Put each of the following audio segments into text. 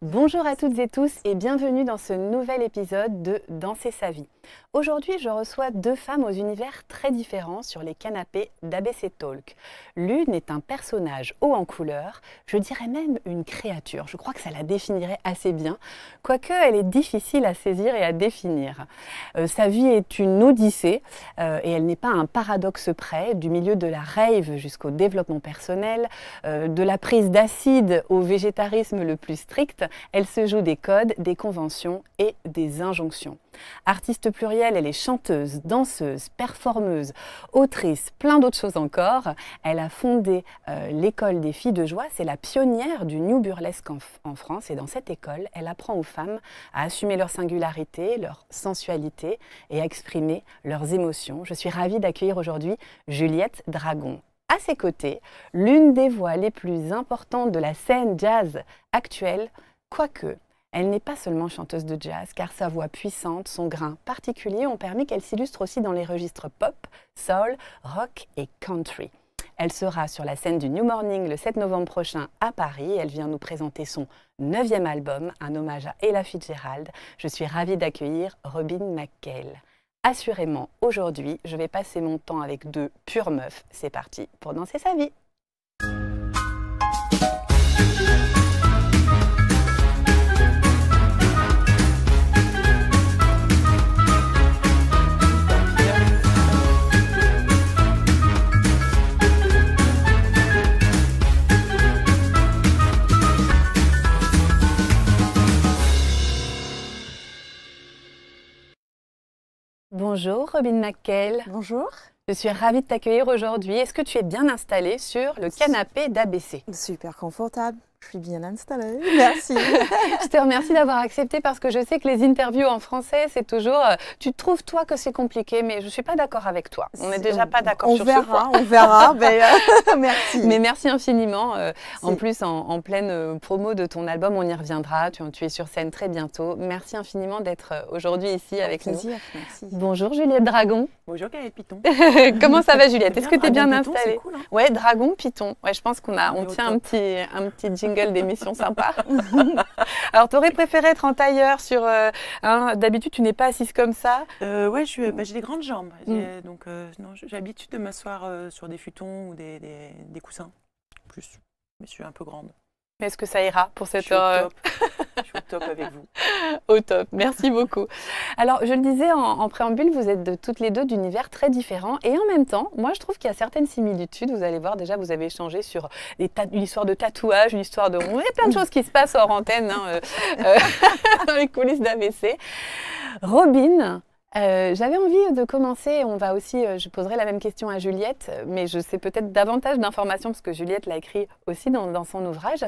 Bonjour à toutes et tous et bienvenue dans ce nouvel épisode de Danser sa vie. Aujourd'hui, je reçois deux femmes aux univers très différents sur les canapés d'ABC Talk. L'une est un personnage haut en couleur, je dirais même une créature. Je crois que ça la définirait assez bien, quoique elle est difficile à saisir et à définir. Euh, sa vie est une odyssée euh, et elle n'est pas un paradoxe près, du milieu de la rave jusqu'au développement personnel, euh, de la prise d'acide au végétarisme le plus strict elle se joue des codes, des conventions et des injonctions. Artiste plurielle, elle est chanteuse, danseuse, performeuse, autrice, plein d'autres choses encore. Elle a fondé euh, l'école des filles de joie, c'est la pionnière du New Burlesque en, en, France et dans cette école, elle apprend aux femmes à assumer leur singularité, leur sensualité et à exprimer leurs émotions. Je suis ravie d'accueillir aujourd'hui Juliette Dragon. À ses côtés, l'une des voix les plus importantes de la scène jazz actuelle, Quoique, elle n'est pas seulement chanteuse de jazz, car sa voix puissante, son grain particulier ont permis qu'elle s'illustre aussi dans les registres pop, soul, rock et country. Elle sera sur la scène du New Morning le 7 novembre prochain à Paris. Elle vient nous présenter son neuvième album, un hommage à Ella Fitzgerald. Je suis ravie d'accueillir Robin McKell. Assurément, aujourd'hui, je vais passer mon temps avec deux pures meufs. C'est parti pour danser sa vie. Bonjour Robin McKell. Bonjour. Je suis ravie de t'accueillir aujourd'hui. Est-ce que tu es bien installée sur le canapé d'ABC Super confortable. Je suis bien installée, merci. je te remercie d'avoir accepté parce que je sais que les interviews en français, c'est toujours euh, tu trouves toi que c'est compliqué, mais je ne suis pas d'accord avec toi. On n'est déjà pas d'accord sur ce point. On verra, on verra. Euh, merci. Mais merci infiniment. Euh, en plus, en, pleine promo de ton album, on y reviendra. Tu, tu es sur scène très bientôt. Merci infiniment d'être aujourd'hui ici avec nous. Merci. Bonjour Juliette Dragon. Bonjour Gaëlle Piton. Comment ça va Juliette Est-ce que tu es ah, bien, installée Oui, hein. Ouais, Dragon, Piton. Ouais, je pense qu'on a, on tient un petit, un petit des missions sympas Alors, aurais préféré être en tailleur sur. Euh, D'habitude, tu n'es pas assise comme ça. Euh, ouais, bah, j'ai des grandes jambes. Mm. Euh, donc, euh, j'ai l'habitude de m'asseoir euh, sur des futons ou des, des, des coussins. Plus, mais je suis un peu grande. Est-ce que ça ira pour cette heure Je suis au top avec vous. au top, merci beaucoup. Alors, je le disais en, préambule, vous êtes de, toutes les deux d'univers très différents. Et en même temps, moi, je trouve qu'il y a certaines similitudes. Vous allez voir, déjà, vous avez échangé sur une histoire de tatouage, une histoire de... Il y a plein de choses qui se passent hors antenne, hein, euh, euh, dans les coulisses d'ABC. Robin, euh, j'avais envie de commencer, on va aussi, euh, je poserai la même question à Juliette, euh, mais je sais peut-être davantage d'informations parce que Juliette l'a écrit aussi dans, son ouvrage.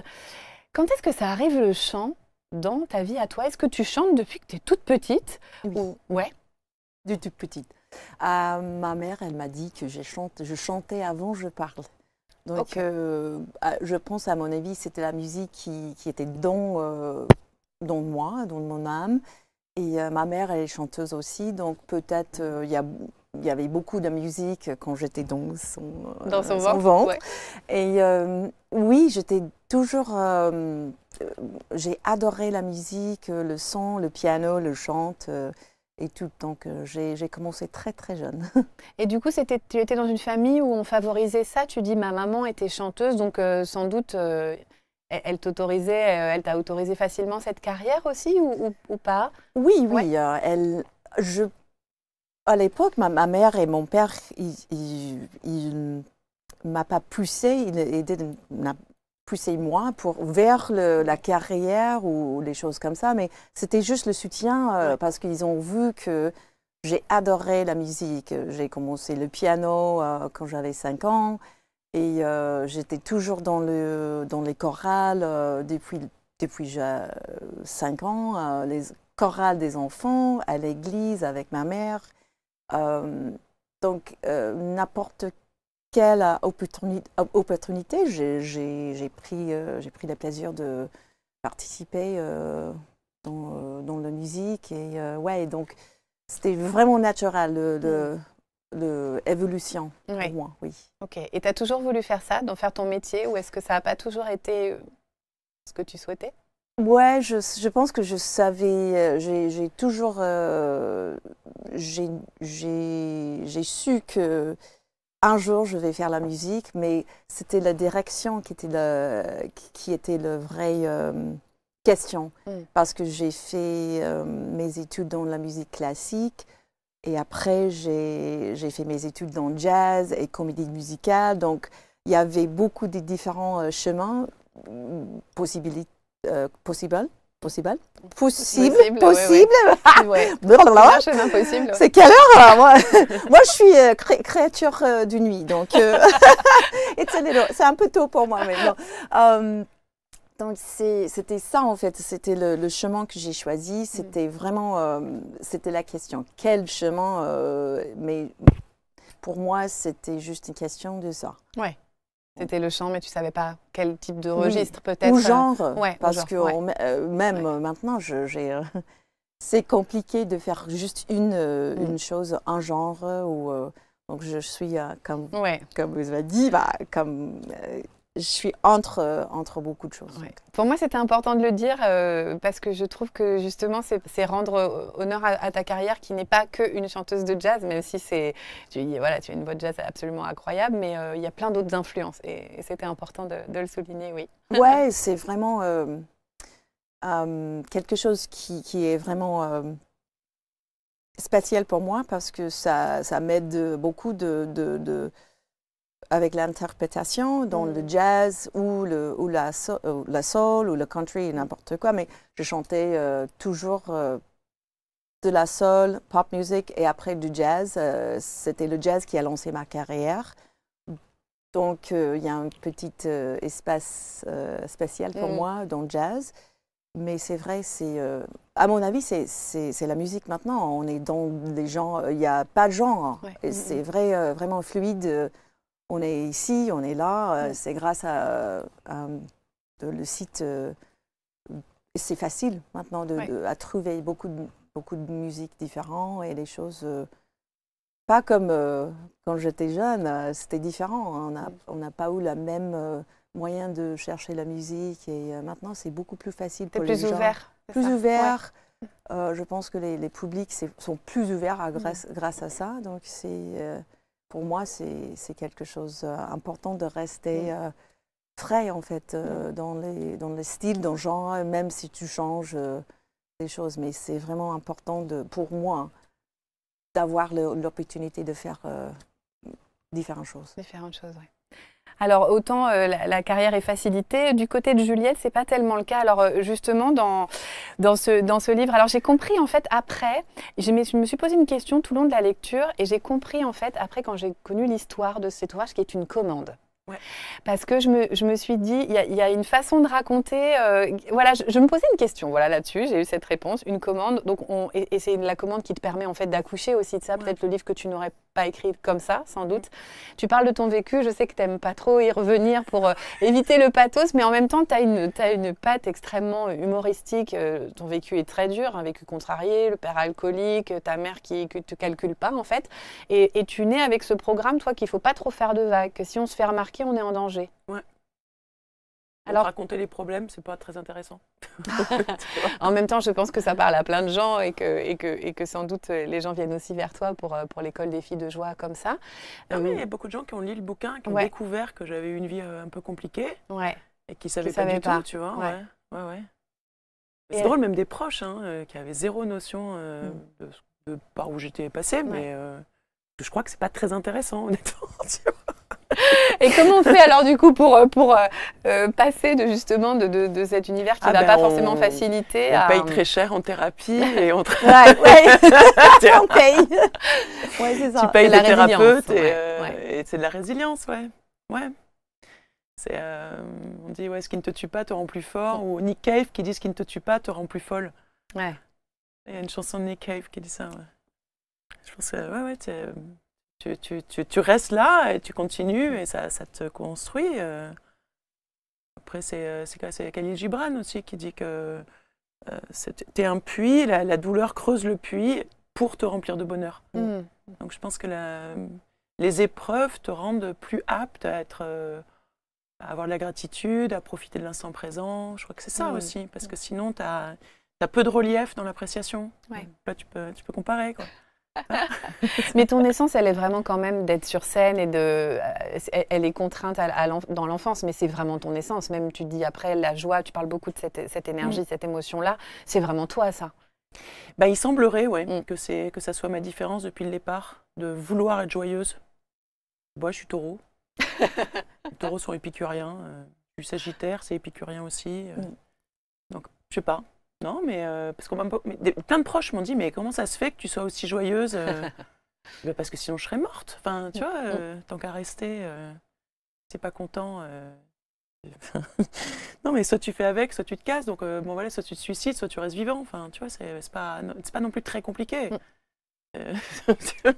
Quand est-ce que ça arrive le chant dans ta vie à toi Est-ce que tu chantes depuis que tu es toute petite oui. Ouais. Du toute petite. ma mère, elle m'a dit que je, je chantais avant, je parle. Donc, je pense, à mon avis, c'était la musique qui, était dans, dans moi, dans mon âme. Et euh, ma mère, elle est chanteuse aussi, donc peut-être euh, il y y avait beaucoup de musique quand j'étais dans son, euh, ventre. Et oui, j'étais toujours. j'ai adoré la musique, le son, le piano, le chant. et tout, donc j'ai commencé très très jeune. Et du coup, tu étais dans une famille où on favorisait ça Tu dis, ma maman était chanteuse, donc sans doute euh, elle t'a autorisé facilement cette carrière aussi ou, pas Oui, oui. Euh, à l'époque, ma, mère et mon père, ils, ne m'a pas poussé, ils pas poussé moi pour vers la carrière ou les choses comme ça, mais c'était juste le soutien euh, parce qu'ils ont vu que j'ai adoré la musique. J'ai commencé le piano quand j'avais 5 ans. Et euh, j'étais toujours dans, le, dans les chorales euh, depuis, depuis j'ai 5 euh, ans, les chorales des enfants, à l'église avec ma mère. donc, n'importe quelle opportunité, j'ai j'ai pris, j'ai pris le plaisir de participer dans, dans, la musique. Et ouais, donc, c'était vraiment naturel de mm de évolution oui. oui. Ok. Et tu as toujours voulu faire ça, d'en faire ton métier, ou est-ce que ça n'a pas toujours été euh, ce que tu souhaitais Ouais, je, je, pense que je savais, euh, j'ai toujours, euh, j'ai su que un jour je vais faire la musique, mais c'était la direction qui était la, qui était le vrai question, mm. parce que j'ai fait mes études dans la musique classique, et après, j'ai fait mes études dans jazz et comédie musicale. Donc, il y avait beaucoup de différents euh, chemins possibles. Mm, possibles euh, possible possible possible, possible. c'est quelle heure moi, moi, je suis euh, créature de du nuit donc c'est un peu tôt pour moi maintenant donc c'était ça en fait, c'était le, chemin que j'ai choisi, mm. c'était vraiment, euh, c'était la question, quel chemin, euh, mais pour moi c'était juste une question de ça. Ouais, c'était le champ, mais tu savais pas quel type de registre peut-être. Ou euh, genre, ouais, parce que même ouais. maintenant, c'est compliqué de faire juste une, une mm. chose, un genre, ou, donc je suis comme, comme vous avez dit, bah, comme je suis entre, euh, entre beaucoup de choses. Pour moi, c'était important de le dire euh, parce que je trouve que justement, c'est rendre euh, honneur à, ta carrière qui n'est pas qu'une chanteuse de jazz, même si c'est, tu, voilà, tu as une voix de jazz absolument incroyable, mais il y a plein d'autres influences et, c'était important de, le souligner, oui. Ouais, c'est vraiment quelque chose qui, qui est vraiment spatial pour moi parce que ça, ça m'aide beaucoup de, de avec l'interprétation dans le mm. jazz ou, le, ou la, la soul ou le country, mm. n'importe quoi. Mais je chantais euh, toujours euh, de la soul, pop music et après du jazz. Euh, c'était le jazz qui a lancé ma carrière. Donc il y a un petit espace spécial pour mm. moi dans le jazz. Mais c'est vrai, c'est, à mon avis, c'est la musique maintenant. On est dans les gens, il n'y a pas de genre. C'est vrai, vraiment fluide on est ici, on est là. Euh, c'est grâce à, euh, le site. Euh, c'est facile maintenant de, à trouver beaucoup de, beaucoup de musiques différentes et les choses. pas comme quand j'étais jeune, c'était différent. Hein. On n'a pas eu la même moyen de chercher la musique et maintenant c'est beaucoup plus facile pour plus les ouvert, Plus ouvert. je pense que les, les publics sont plus ouverts grâce, grâce à ça. Donc c'est pour moi, c'est quelque chose d'important euh, de rester mm. euh, frais, en fait, euh, mm. dans, les, dans les styles, dans le genre, même si tu changes des choses. Mais c'est vraiment important de, pour moi d'avoir l'opportunité de faire différentes choses. Différentes choses, oui. Alors autant euh, la, carrière est facilitée, du côté de Juliette, c'est pas tellement le cas. Alors euh, justement dans ce livre, alors j'ai compris en fait après, je me, je me, suis posé une question tout le long de la lecture et j'ai compris en fait après quand j'ai connu l'histoire de cet ouvrage qui est une commande. Parce que je me, je me suis dit, il y, a une façon de raconter. Euh, voilà, je, me posais une question voilà, là-dessus, j'ai eu cette réponse, une commande. Donc on, et, c'est la commande qui te permet en fait d'accoucher aussi de ça, peut-être le livre que tu n'aurais pas écrit comme ça, sans doute. Tu parles de ton vécu, je sais que tu n'aimes pas trop y revenir pour euh, éviter le pathos, mais en même temps, tu as une, une patte extrêmement humoristique. Euh, ton vécu est très dur, un vécu contrarié, le père alcoolique, ta mère qui ne te calcule pas en fait. Et, et tu nais avec ce programme, toi, qu'il ne faut pas trop faire de vagues, que si on se fait remarquer, on est en danger. Ouais. Alors, raconter les problèmes, c'est pas très intéressant. en même temps, je pense que ça parle à plein de gens et que, et que, et que sans doute euh, les gens viennent aussi vers toi pour, euh, pour l'école des filles de joie comme ça. Ah euh, il y a beaucoup de gens qui ont lu le bouquin, qui ont découvert que j'avais eu une vie un peu compliquée et qui ne savaient pas du tout, tu vois. Ouais. C'est drôle, même des proches hein, qui avaient zéro notion mm. de, par où j'étais passée, mais je crois que c'est pas très intéressant, honnêtement. Tu vois et comment on fait alors du coup pour, euh, pour euh, euh, passer de justement de, de, cet univers qui ne ah va ben, pas forcément faciliter On paye très cher en thérapie et on travaille. paye. ouais, c'est ça. Tu payes le thérapeute et, et c'est de la résilience, ouais. Ouais. C'est, on dit, ouais, ce qui ne te tue pas te rend plus fort. Ou Nick Cave qui dit, ce qui ne te tue pas te rend plus folle. Ouais. Il y a une chanson de Nick Cave qui dit ça. Je pense que, ouais, ouais, tu, restes là et tu continues et ça, te construit. Euh. Après, euh, c'est Khalil Gibran aussi qui dit que euh, tu es un puits, la, douleur creuse le puits pour te remplir de bonheur. Mm. Donc je pense que les épreuves te rendent plus apte à être à avoir de la gratitude, à profiter de l'instant présent. Je crois que c'est ça mm. aussi, parce mm. que sinon, tu as, peu de relief dans l'appréciation. tu peux, tu peux comparer. Quoi. Mais ton essence, elle est vraiment quand même d'être sur scène et de. Euh, elle est contrainte dans l'enfance, mais c'est vraiment ton essence. Même tu dis après la joie, tu parles beaucoup de cette, énergie, mm. cette émotion-là. C'est vraiment toi, ça. Bah, il semblerait, ouais, mm. que c'est que ça soit ma différence depuis le départ, de vouloir être joyeuse. Moi, bah, je suis taureau. Les taureaux sont épicuriens. le euh, sagittaire, c'est épicurien aussi. Euh. Mm. Donc, je sais pas. Non, mais euh, parce qu'on plein de proches m'ont dit, mais comment ça se fait que tu sois aussi joyeuse euh? bah, Parce que sinon je serais morte. Enfin, tu mm. vois, euh, mm. tant qu'à rester, c'est pas content. non, mais soit tu fais avec, soit tu te casses. Donc, bon, voilà, soit tu te suicides, soit tu restes vivant. Enfin, tu vois, c'est pas, pas non plus très compliqué. Mm. Euh,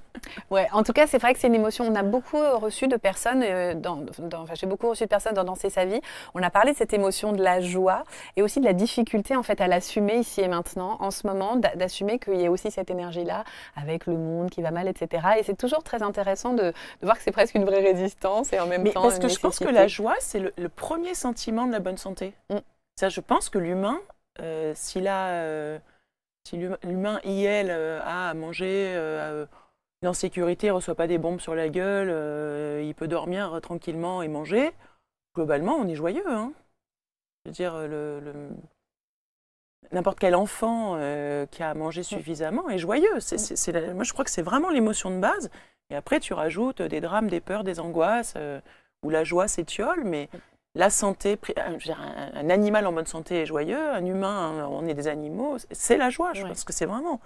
ouais, en tout cas, c'est vrai que c'est une émotion. On a beaucoup reçu de personnes, euh, dans, j'ai beaucoup reçu de personnes dans Danser sa vie. On a parlé de cette émotion de la joie et aussi de la difficulté en fait à l'assumer ici et maintenant, en ce moment, d'assumer qu'il y a aussi cette énergie-là avec le monde qui va mal, etc. Et c'est toujours très intéressant de, voir que c'est presque une vraie résistance et en même Mais temps. Parce que je pense que la joie, c'est le, premier sentiment de la bonne santé. Mm. Ça, je pense que l'humain, euh, s'il a. Si l'humain y a à manger, en euh, euh, sécurité, ne reçoit pas des bombes sur la gueule, euh, il peut dormir tranquillement et manger, globalement, on est joyeux. Hein Je veux dire, le, n'importe quel enfant qui a mangé suffisamment est joyeux. moi, je crois que c'est vraiment l'émotion de base. Et après, tu rajoutes des drames, des peurs, des angoisses, où la joie s'étiole, mais la santé, euh, un, animal en bonne santé est joyeux, un humain, on est des animaux, c'est la joie. Je pense que c'est vraiment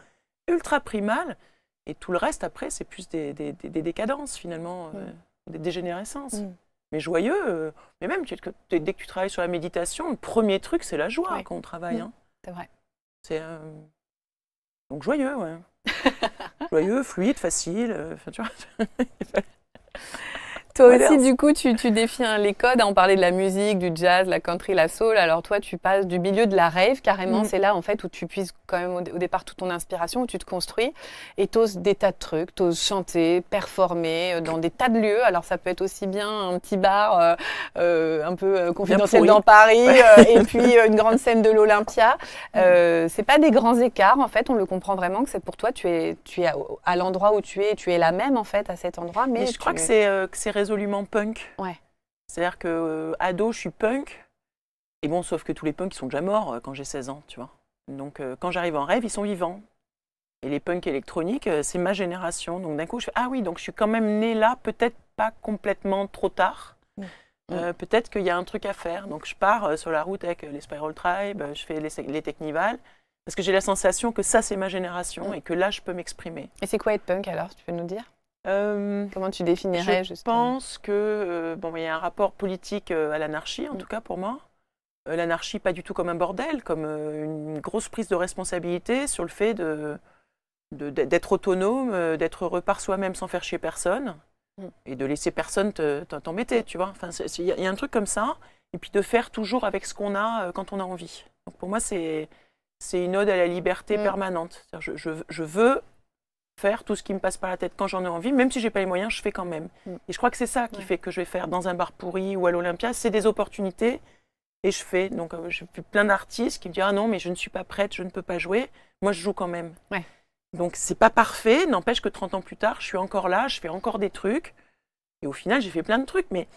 ultra primal. Et tout le reste, après, c'est plus des, décadences, finalement, euh, mm. des dégénérescences. Mm. Mais joyeux, euh, mais même dès que tu travailles sur la méditation, le premier truc, c'est la joie quand on travaille. Mm. Hein. C'est vrai. Donc joyeux, ouais. joyeux, fluide, facile. tu Toi aussi, du coup, tu, tu défies hein, les codes. On parlait de la musique, du jazz, la country, la soul. Alors toi, tu passes du milieu de la rave, carrément. Mm. C'est là, en fait, où tu puisses quand même au, départ toute ton inspiration, où tu te construis et t'oses des tas de trucs. T'oses chanter, performer euh, dans des tas de lieux. Alors ça peut être aussi bien un petit bar euh, euh, un peu confidentiel dans Paris et puis une grande scène de l'Olympia. Mm. c'est pas des grands écarts, en fait. On le comprend vraiment que c'est pour toi, tu es, tu es à, l'endroit où tu es, tu es la même, en fait, à cet endroit. Mais, je crois que c'est Absolument punk. Ouais. C'est-à-dire que euh, ado, je suis punk. Et bon, sauf que tous les punks ils sont déjà morts euh, quand j'ai 16 ans, tu vois. Donc euh, quand j'arrive en rêve, ils sont vivants. Et les punks électroniques, c'est ma génération. Donc d'un coup, je fais ah oui, donc je suis quand même né là, peut-être pas complètement trop tard. Mm. Mm. peut-être qu'il y a un truc à faire. Donc je pars sur la route avec les Spiral Tribe, je fais les, les Technival. Parce que j'ai la sensation que ça, c'est ma génération mm. et que là, je peux m'exprimer. Et c'est quoi être punk alors Tu peux nous dire euh, Comment tu définirais Je pense que euh, bon, il y a un rapport politique euh, à l'anarchie, en mm. tout cas pour moi. L'anarchie, pas du tout comme un bordel, comme une grosse prise de responsabilité sur le fait de, d'être autonome, d'être heureux par soi-même sans faire chier personne mm. et de laisser personne t'embêter, tu vois. Enfin, il y, a un truc comme ça, et puis de faire toujours avec ce qu'on a quand on a envie. Donc pour moi, c'est, c'est une ode à la liberté mm. permanente. Je, je veux faire tout ce qui me passe par la tête quand j'en ai envie, même si j'ai pas les moyens, je fais quand même. Mm. Et je crois que c'est ça qui fait que je vais faire dans un bar pourri ou à l'Olympia, c'est des opportunités et je fais. Donc euh, j'ai vu plein d'artistes qui me disent ah non mais je ne suis pas prête, je ne peux pas jouer. Moi je joue quand même. Ouais. Donc c'est pas parfait, n'empêche que 30 ans plus tard, je suis encore là, je fais encore des trucs. Et au final, j'ai fait plein de trucs, mais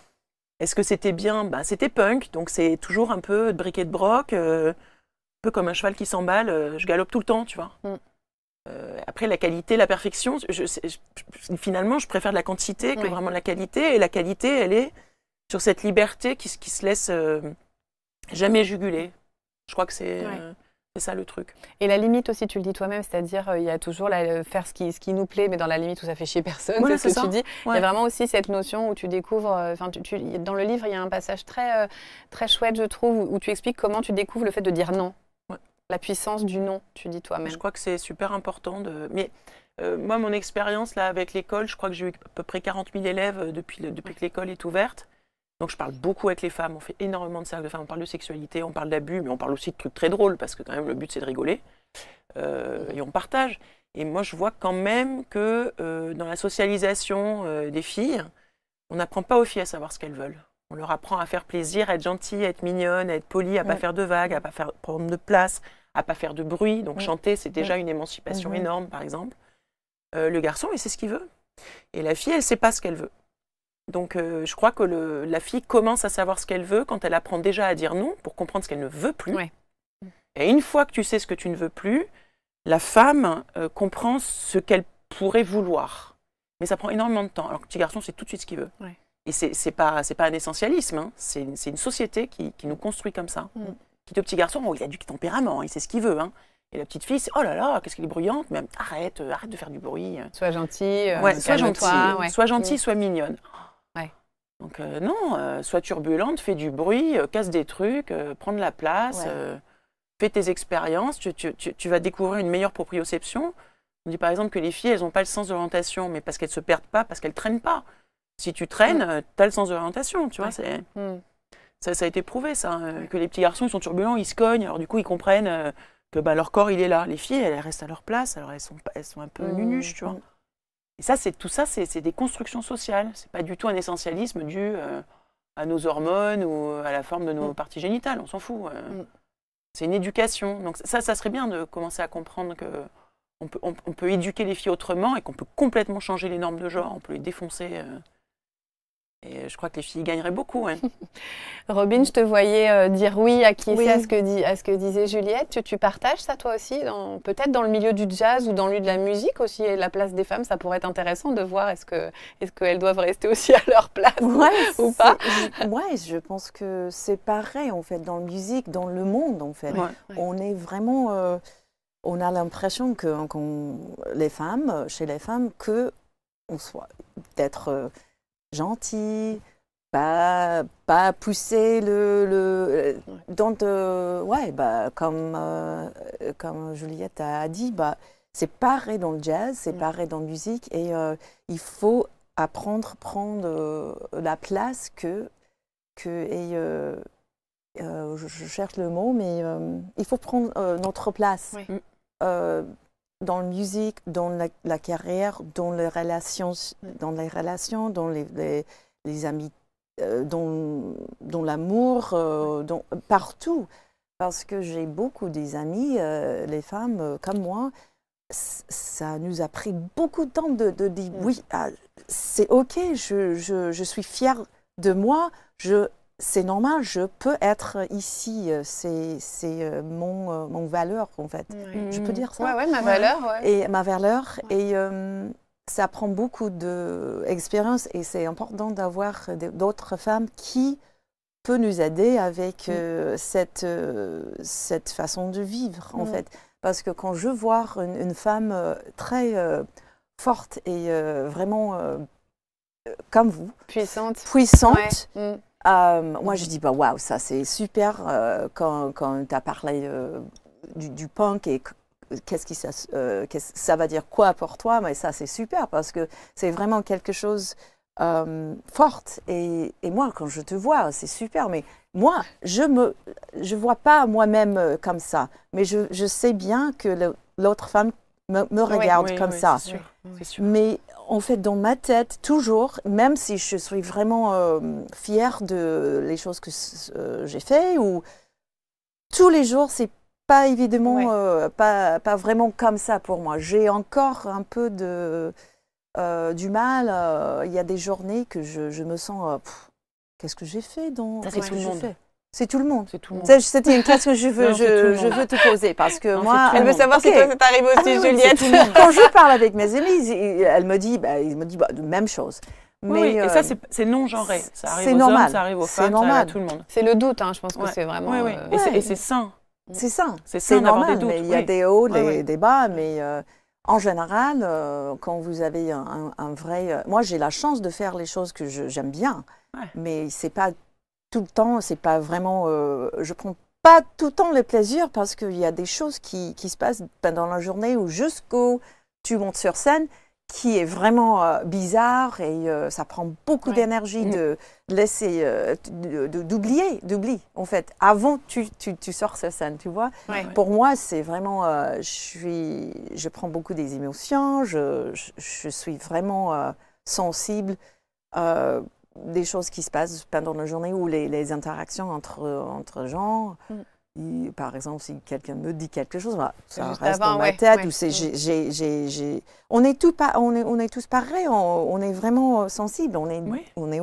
est-ce que c'était bien Ben C'était punk, donc c'est toujours un peu de briquet de broc, euh, un peu comme un cheval qui s'emballe, euh, je galope tout le temps, tu vois. Mm. Euh, après, la qualité, la perfection, finalement, je préfère la quantité que vraiment la qualité. Et la qualité, elle est sur cette liberté qui, se laisse euh, jamais juguler. Je crois que euh, c'est ça le truc. Et la limite aussi, tu le dis toi-même, c'est-à-dire il y a toujours la, faire ce qui, nous plaît, mais dans la limite où ça fait chier personne, c'est ce que tu dis. Il y a vraiment aussi cette notion où tu découvres, dans le livre, il y a un passage très, très chouette, je trouve, où tu expliques comment tu découvres le fait de dire non la puissance du nom, tu dis toi-même. Je crois que c'est super important. De... Mais euh, moi, mon expérience là avec l'école, je crois que j'ai eu à peu près 40 000 élèves euh, depuis, que l'école est ouverte. Donc je parle beaucoup avec les femmes, on fait énormément de cercles de femmes, on parle de sexualité, on parle d'abus, mais on parle aussi de trucs très drôles, parce que quand même le but c'est de rigoler, euh, et on partage. Et moi je vois quand même que dans la socialisation des filles, on n'apprend pas aux filles à savoir ce qu'elles veulent. On leur apprend à faire plaisir, à être gentille, à être mignonne, à être polie, à ne pas faire de vagues, à ne pas faire, prendre de place, à pas faire de bruit. Donc chanter, c'est déjà une émancipation mhm. énorme, par exemple. Euh, le garçon, et c'est ce qu'il veut. Et la fille, elle ne sait pas ce qu'elle veut. Donc euh, je crois que la fille commence à savoir ce qu'elle veut quand elle apprend déjà à dire non pour comprendre ce qu'elle ne veut plus. Et une fois que tu sais ce que tu ne veux plus, la femme euh, comprend ce qu'elle pourrait vouloir. Mais ça prend énormément de temps. Alors petit garçon, c'est tout de suite ce qu'il veut. Et ce n'est pas, pas un essentialisme, hein. c'est une société qui, qui, nous construit comme ça. Mm petit garçon, il a du tempérament, il sait ce qu'il veut. Hein. Et la petite fille, oh là là, qu'est-ce qu'elle est bruyante, mais arrête, euh, arrête de faire du bruit. Sois gentil, euh, sois gentille, mm. sois mignonne. Donc euh, non, sois turbulente, fais du bruit, casse des trucs, prends de la place, fais tes expériences, tu, vas découvrir une meilleure proprioception. On dit par exemple que les filles, elles n'ont pas le sens d'orientation, mais parce qu'elles ne se perdent pas, parce qu'elles traînent pas. Si tu traînes, mm. tu as le sens d'orientation, tu vois. c'est... Mm. Ça, ça, a été prouvé, ça, hein, que les petits garçons, ils sont turbulents, ils se cognent, alors du coup, ils comprennent euh, que bah, leur corps, il est là. Les filles, elles, restent à leur place, alors elles sont, elles sont un peu mmh, tu vois. Mmh. Et ça, c'est tout ça, c'est des constructions sociales. C'est pas du tout un essentialisme dû euh, à nos hormones ou euh, à la forme de nos mmh. parties génitales, on s'en fout. C'est une éducation. Donc ça, ça serait bien de commencer à comprendre que peut, on peut éduquer les filles autrement et qu'on peut complètement changer les normes de genre, on peut les défoncer. Et je crois que les filles gagneraient beaucoup. Hein. Robin, je te voyais euh, dire oui, À, ce que à ce que disait Juliette. Tu, partages ça toi aussi, peut-être dans le milieu du jazz ou dans le milieu de la musique aussi, et la place des femmes, ça pourrait être intéressant de voir est-ce qu'elles est qu'elles doivent rester aussi à leur place ou pas. Oui, je pense que c'est pareil en fait, dans la musique, dans le monde en fait. On est vraiment... Euh, on a l'impression que les femmes, chez les femmes, que on soit d'être... être euh, gentil, pas, pas pousser le, le dans ouais bah comme euh, comme Juliette a dit bah c'est pareil dans le jazz, c'est pareil dans la musique et euh, il faut apprendre prendre euh, la place que que et je, cherche le mot mais il faut prendre notre place dans la musique, dans la, carrière, dans les relations, dans les relations, dans les, amis, euh, dans, l'amour, euh, partout. Parce que j'ai beaucoup des amis, euh, les femmes comme moi, ça nous a pris beaucoup de temps de, dire mm. oui, ah, c'est ok, je, je, suis fière de moi, je, c'est normal, je peux être ici, euh, c'est euh, mon, euh, mon, valeur en fait. Je peux dire ça. Oui, ouais, ma valeur. Ouais. Et ma valeur. Et ça prend beaucoup d'expérience et c'est important d'avoir d'autres femmes qui peuvent nous aider avec mm. cette, cette façon de vivre en mm. fait. Parce que quand je vois une, une femme très forte et vraiment comme vous, puissante, puissante mm. Euh, moi, je dis, bah, waouh, ça c'est super euh, quand, quand tu as parlé euh, du, punk et qu'est-ce que ça, ça va dire quoi pour toi. Mais ça c'est super parce que c'est vraiment quelque chose forte. Et, et, moi, quand je te vois, c'est super. Mais moi, je me, je vois pas moi-même comme ça. Mais je, je sais bien que l'autre femme me, regarde comme ça. Sûr, sûr. Mais en fait, dans ma tête, toujours, même si je suis vraiment euh, fière de les choses que euh, j'ai fait, ou tous les jours, c'est pas évidemment, euh, pas, vraiment comme ça pour moi. J'ai encore un peu de, du mal. Il y a des journées que je, me sens, qu'est-ce que j'ai fait dans. Fait c'est tout le monde. C'est tout le monde. C'était une question que je veux, je, veux te poser parce que moi, elle veut savoir si toi ça ah aussi, Juliette. Quand je parle avec mes amis, elle me dit, bah, me disent bah, même chose. Mais oui, et ça, euh, c'est non genré. Ça arrive aux normal. hommes, ça arrive aux femmes, normal. ça arrive à tout le monde. C'est le doute, hein, je pense que c'est vraiment. Oui, oui. Euh, et c'est sain. C'est sain. C'est normal. Des doutes, mais il y a des hauts, des, bas, mais euh, en général, quand vous avez un, un vrai. moi, j'ai la chance de faire les choses que j'aime bien, mais c'est pas tout le temps, c'est pas vraiment. Euh, je prends pas tout le temps le plaisir parce qu'il y a des choses qui, qui se passent pendant la journée ou jusqu'au tu montes sur scène qui est vraiment euh, bizarre et euh, ça prend beaucoup d'énergie mm. de laisser de d'oublier d'oublier en fait avant tu, tu, tu sors sur scène tu vois pour moi c'est vraiment je suis je prends beaucoup des émotions je, je, je suis vraiment sensible des choses qui se passent pendant la journée ou les, interactions entre, entre gens. Mm. par exemple, si quelqu'un me dit quelque chose, bah, ça reste dans ma tête. Mm. On, est tout on, on est tous pareils, on, est vraiment sensible, on est, on est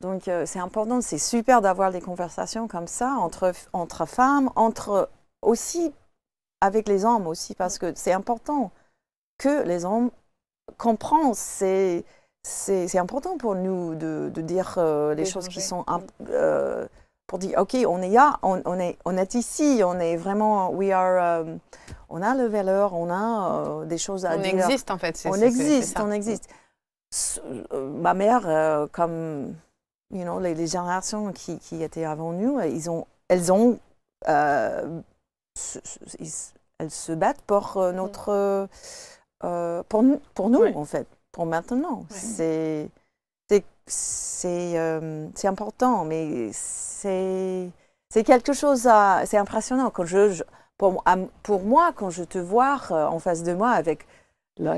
Donc euh, c'est important, c'est super d'avoir des conversations comme ça entre, entre femmes, entre aussi avec les hommes aussi, parce que c'est important que les hommes comprennent ces c'est important pour nous de, dire euh, les choses qui sont mm. euh, pour dire ok on est là, on, est on est ici, on est vraiment we are, euh, on a le valeur, on a des choses à on Existe, en fait, on existe on existe, Ma mère comme you know, les, générations qui, étaient avant nous, ils ont elles ont elles se battent pour notre pour, mm. pour nous en fait maintenant. c'est C'est euh, c'est important, mais c'est c'est quelque chose, c'est impressionnant. Quand je, pour, pour, moi, quand je te vois euh, en face de moi avec Là,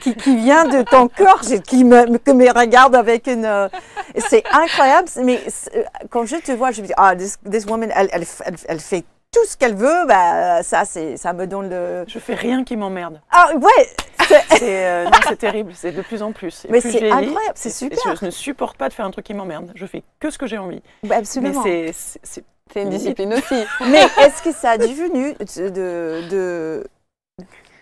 qui, qui, vient de ton corps, qui me, me regarde avec une. Euh, c'est incroyable, mais quand je te vois, je me dis, ah, this, woman, elle, elle, elle, elle fait tout ce qu'elle veut, bah, ça, ça me donne le. Je fais rien qui m'emmerde. Ah ouais. C'est, euh, terrible, c'est de plus en plus. mais c'est incroyable, c'est super. Je ne supporte pas de faire un truc qui m'emmerde. Je fais que ce que j'ai envie. Bah, absolument. c'est, une discipline aussi. mais est-ce que ça a dû venir de, de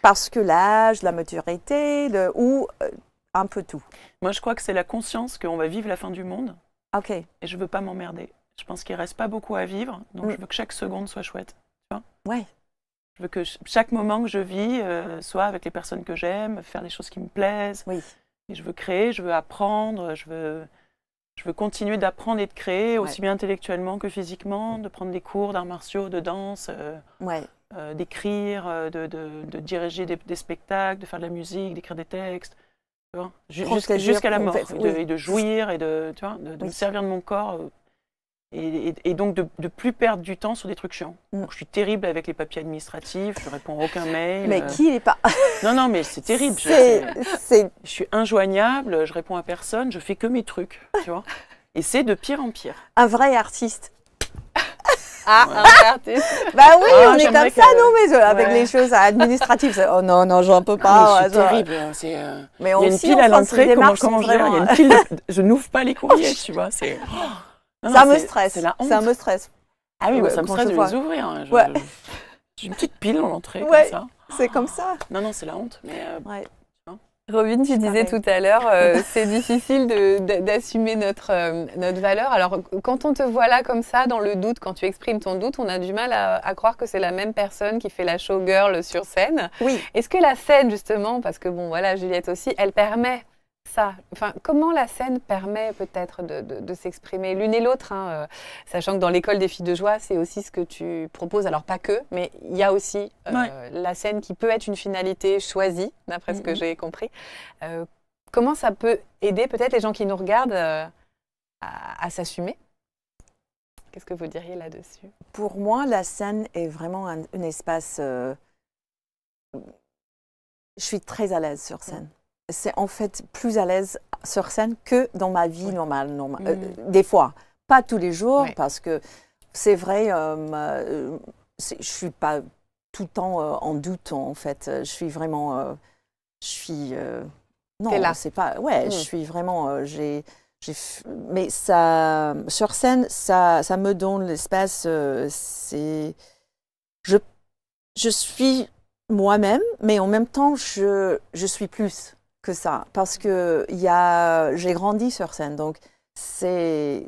parce que l'âge, la maturité, ou euh, un peu tout Moi, je crois que c'est la conscience qu'on va vivre la fin du monde. Ok. Et je veux pas m'emmerder. Je pense qu'il reste pas beaucoup à vivre, donc mm. je veux que chaque seconde soit chouette. Tu vois ouais. Je veux que chaque moment que je vis euh, soit avec les personnes que j'aime, faire des choses qui me plaisent. Oui. Et je veux créer, je veux apprendre, je veux, je veux continuer d'apprendre et de créer, aussi bien intellectuellement que physiquement, de prendre des cours d'arts martiaux, de danse, euh, ouais. Euh, d'écrire, de, diriger des, spectacles, de faire de la musique, d'écrire des textes. Jusqu'à la mort, et, de, jouir et de, tu vois, de, me servir de mon corps et, donc de, de, plus perdre du temps sur des trucs chiants. Mm. je suis terrible avec les papiers administratifs, je réponds à aucun mail. Mais euh. qui n'est pas Non, non, mais c'est terrible. Je, suis injoignable, je réponds à personne, je fais que mes trucs, tu vois. Et c'est de pire en pire. Un vrai artiste. Ah, un vrai artiste. Bah oui, ah, on est comme ça, non, mais euh, avec les choses administratives. Oh non, non, j'en peux ah, pas. Ah, c'est terrible. Il y a une pile à l'entrée, comment, je je n'ouvre pas les courriers, tu vois. C'est... Oh. Ah ça me stresse. Ça me stresse. Ah oui, ça me stresse de les ouvrir. Hein, J'ai une petite pile en entrée, comme ça. C'est comme ça. Non, non, c'est la honte. Mais euh, Robin, tu disais tout à l'heure, euh, c'est difficile d'assumer notre, euh, notre valeur. Alors, quand on te voit là comme ça, dans le doute, quand tu exprimes ton doute, on a du mal à, à croire que c'est la même personne qui fait la showgirl sur scène. Oui. Est-ce que la scène, justement, parce que bon, voilà, Juliette aussi, elle permet Comment la scène permet peut-être de, s'exprimer l'une et l'autre, hein, euh, sachant que dans l'école des filles de joie, c'est aussi ce que tu proposes, alors pas que, mais il y a aussi euh, la scène qui peut être une finalité choisie, d'après ce que mhm. j'ai compris. Euh, comment ça peut aider peut-être les gens qui nous regardent à, s'assumer Qu'est-ce que vous diriez là-dessus Pour moi, la scène est vraiment un, espace... je suis très à l'aise sur mm. scène c'est en fait plus à l'aise sur scène que dans ma vie normale, mm. euh, des fois, pas tous les jours, parce que c'est vrai, je euh, euh, je suis pas tout le temps en doute en fait. Je suis vraiment, je suis non, là. c'est pas. Ouais, mm. je suis vraiment. j'ai, mais ça sur scène, ça, ça me donne l'espace. c'est, je, je suis moi-même, mais en même temps, je, je suis plus ça, parce que j'ai grandi sur scène, donc c'est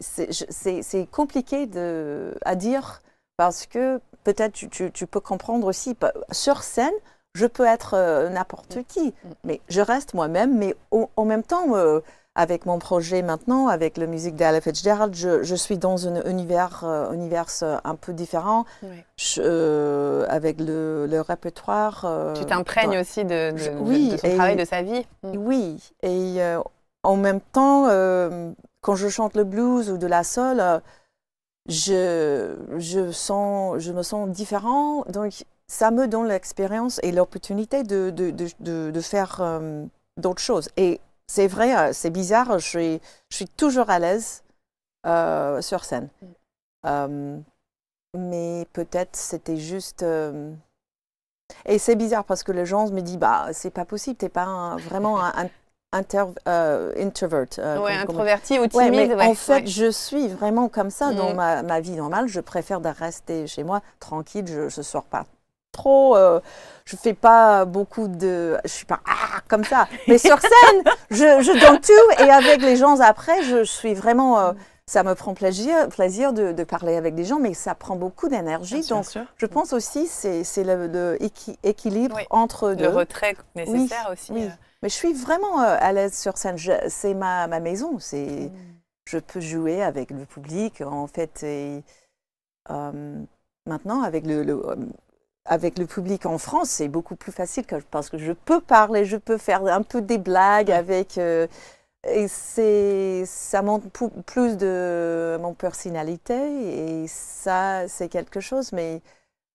compliqué de, à dire, parce que peut-être tu, peux comprendre aussi, sur scène, je peux être euh, n'importe mm. qui, mm. mais je reste moi-même, mais en même temps, euh, avec mon projet maintenant, avec la musique d'Aleph Fitzgerald, je, je suis dans un univers, euh, euh, un peu différent, euh, avec le, répertoire. tu t'imprègnes aussi de, de, son travail, de sa vie. Hmm. Oui, et en même temps, quand je chante le blues ou de la soul, je, je, sens, je me sens différent. Donc, ça me donne l'expérience et l'opportunité de, de, faire d'autres choses. Et c'est vrai, euh, c'est bizarre, je suis, toujours à l'aise euh, sur scène. Mm. Euh, mais peut-être c'était juste. Et c'est bizarre parce que les gens me disent bah, c'est pas possible, t'es pas vraiment un, introvert. introverti ou timide. en fait, je suis vraiment comme ça dans mm. ma, vie normale. Je préfère de rester chez moi tranquille. Je ne sors pas trop. Euh, je fais pas beaucoup de, je suis pas ah, comme ça. Mais sur scène, je, je, donne tout et avec les gens après, je, suis vraiment. Euh, ça me prend plaisir, plaisir de, parler avec des gens, mais ça prend beaucoup d'énergie. Donc, je pense aussi c'est le, le, équilibre entre le retrait nécessaire aussi. Euh. Mais je suis vraiment à l'aise sur scène. C'est ma, ma, maison. C'est je peux jouer avec le public. En fait, et, maintenant avec le avec le public en France, c'est beaucoup plus facile parce que je peux parler, je peux faire un peu des blagues avec. Euh, et c'est, ça montre plus de mon personnalité et ça, c'est quelque chose. Mais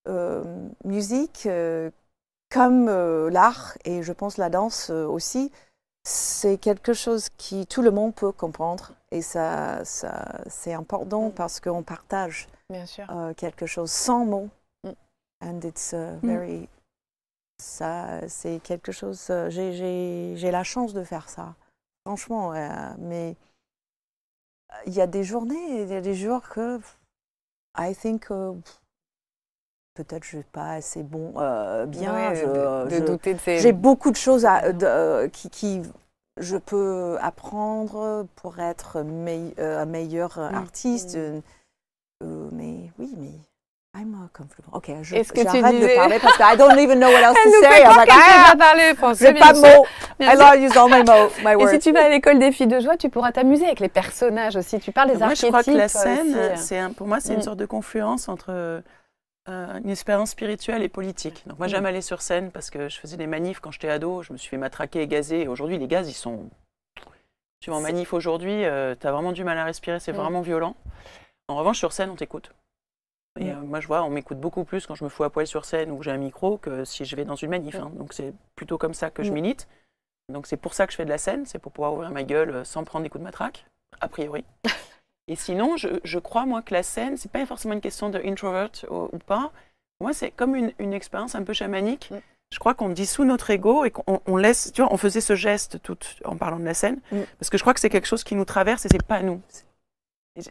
euh, musique, euh, comme l'art et je pense la danse aussi, c'est quelque chose qui tout le monde peut comprendre et ça, c'est important mm. parce qu'on partage Bien sûr. quelque chose sans mots and uh, mm. Ça, c'est quelque chose. Euh, j'ai la chance de faire ça, franchement. Euh, mais euh, il y a des journées, il y a des jours que I think. que peut-être je suis pas assez bon, bien. je, J'ai beaucoup de choses à, qui, je peux apprendre pour être un meilleur mm. artiste. Mm. mais oui, mais I'm uh, comfortable. Ok, je, est que tu disais... de parler parce que I don't even know what else Elle to say. I'm like, ah, pas parler français. J'ai pas de mots. Et si tu vas à l'école des filles de joie, tu pourras t'amuser avec les personnages aussi. Tu parles des moi, Moi, je crois que la scène, euh, c'est pour moi, c'est une mm. sorte de confluence entre euh, une espérance spirituelle et politique. Donc moi, mm. j'aime aller sur scène parce que je faisais des manifs quand j'étais ado. Je me suis fait matraquer et gazer. aujourd'hui, les gaz, ils sont. Tu vas en manif aujourd'hui, euh, tu as vraiment du mal à respirer. C'est mm. vraiment violent. En revanche, sur scène, on t'écoute. Et euh, moi, je vois, on m'écoute beaucoup plus quand je me fous à poil sur scène ou que j'ai un micro que si je vais dans une manif. Hein. Donc, c'est plutôt comme ça que je milite. Donc, c'est pour ça que je fais de la scène, c'est pour pouvoir ouvrir ma gueule euh, sans prendre des coups de matraque, a priori. Et sinon, je, crois, moi, que la scène, c'est pas forcément une question de introvert ou, pas. Moi, c'est comme une, expérience un peu chamanique. Je crois qu'on dissout notre ego et qu'on laisse. Tu vois, on faisait ce geste tout en parlant de la scène, parce que je crois que c'est quelque chose qui nous traverse et c'est pas nous.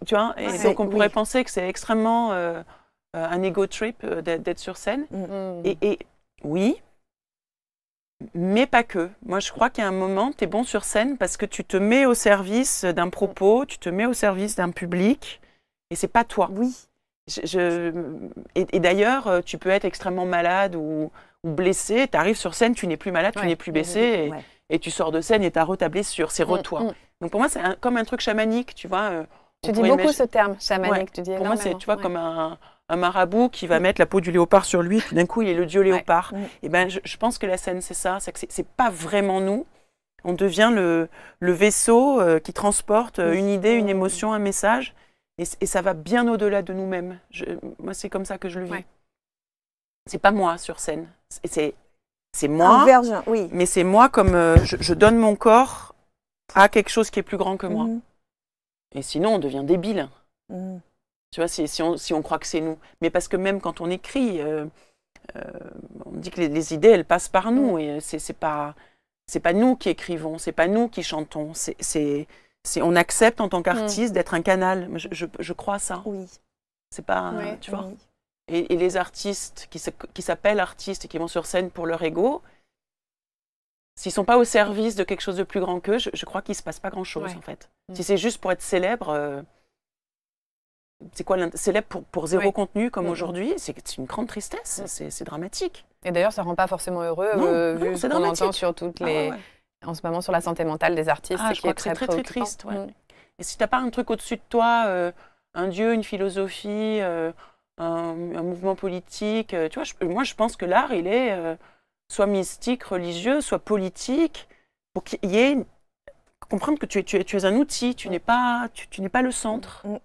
Tu vois Et donc, on pourrait penser que c'est extrêmement euh, euh, un ego trip euh, d'être sur scène. Mm. Et, oui, mais pas que. Moi, je crois qu'à un moment, tu es bon sur scène parce que tu te mets au service d'un propos, tu te mets au service d'un public, et c'est pas toi. Oui. Je, et, d'ailleurs, tu peux être extrêmement malade ou, blessé, tu arrives sur scène, tu n'es plus malade, tu n'es plus blessé, mm, et, tu sors de scène et tu as re ta blessure, c'est mm, toi Donc pour moi, c'est comme un truc chamanique, tu vois. Tu dis beaucoup ce terme, chamanique, tu dis Pour moi, c'est, tu vois, comme un, marabout qui va mm. mettre la peau du léopard sur lui, d'un coup, il est le dieu léopard. Mm. Et eh ben, je, pense que la scène, c'est ça, c'est que c'est pas vraiment nous. On devient le, vaisseau euh, qui transporte euh, une idée, une émotion, un message. Et, ça va bien au-delà de nous-mêmes. moi, c'est comme ça que je le vis. C'est pas moi sur scène. C'est c'est moi, oui. mais c'est moi comme euh, je, donne mon corps à quelque chose qui est plus grand que moi. Mm. Et sinon, on devient débile. Mm. Tu vois, si, on, si, on, croit que c'est nous. Mais parce que même quand on écrit, euh, euh, on dit que les, idées, elles passent par nous. Mm. Et c'est pas c'est pas nous qui écrivons, c'est pas nous qui chantons. on accepte en tant mm. qu'artiste d'être un canal. Je, je, crois ça. Oui. C'est pas tu vois. Et, et, les artistes qui s'appellent artistes et qui vont sur scène pour leur ego, s'ils sont pas au service de quelque chose de plus grand qu'eux, je, crois qu'il se passe pas grand chose en fait. Mm. Si c'est juste pour être célèbre, euh, c'est quoi célèbre pour, zéro contenu comme mm, mm. aujourd'hui C'est une grande tristesse, c'est dramatique. Et d'ailleurs, ça rend pas forcément heureux euh, vu ce qu'on sur toutes ah, les, en ce moment sur la santé mentale des artistes. Ah, je crois que c'est très très triste. Et si t'as pas un truc au-dessus de toi, euh, un dieu, une philosophie, un, mouvement politique, tu vois, moi je pense que l'art, il est soit mystique, religieux, soit politique, pour qu'il y ait comprendre que tu es, tu es, un outil, tu n'es pas, tu, n'es pas le centre. Mm.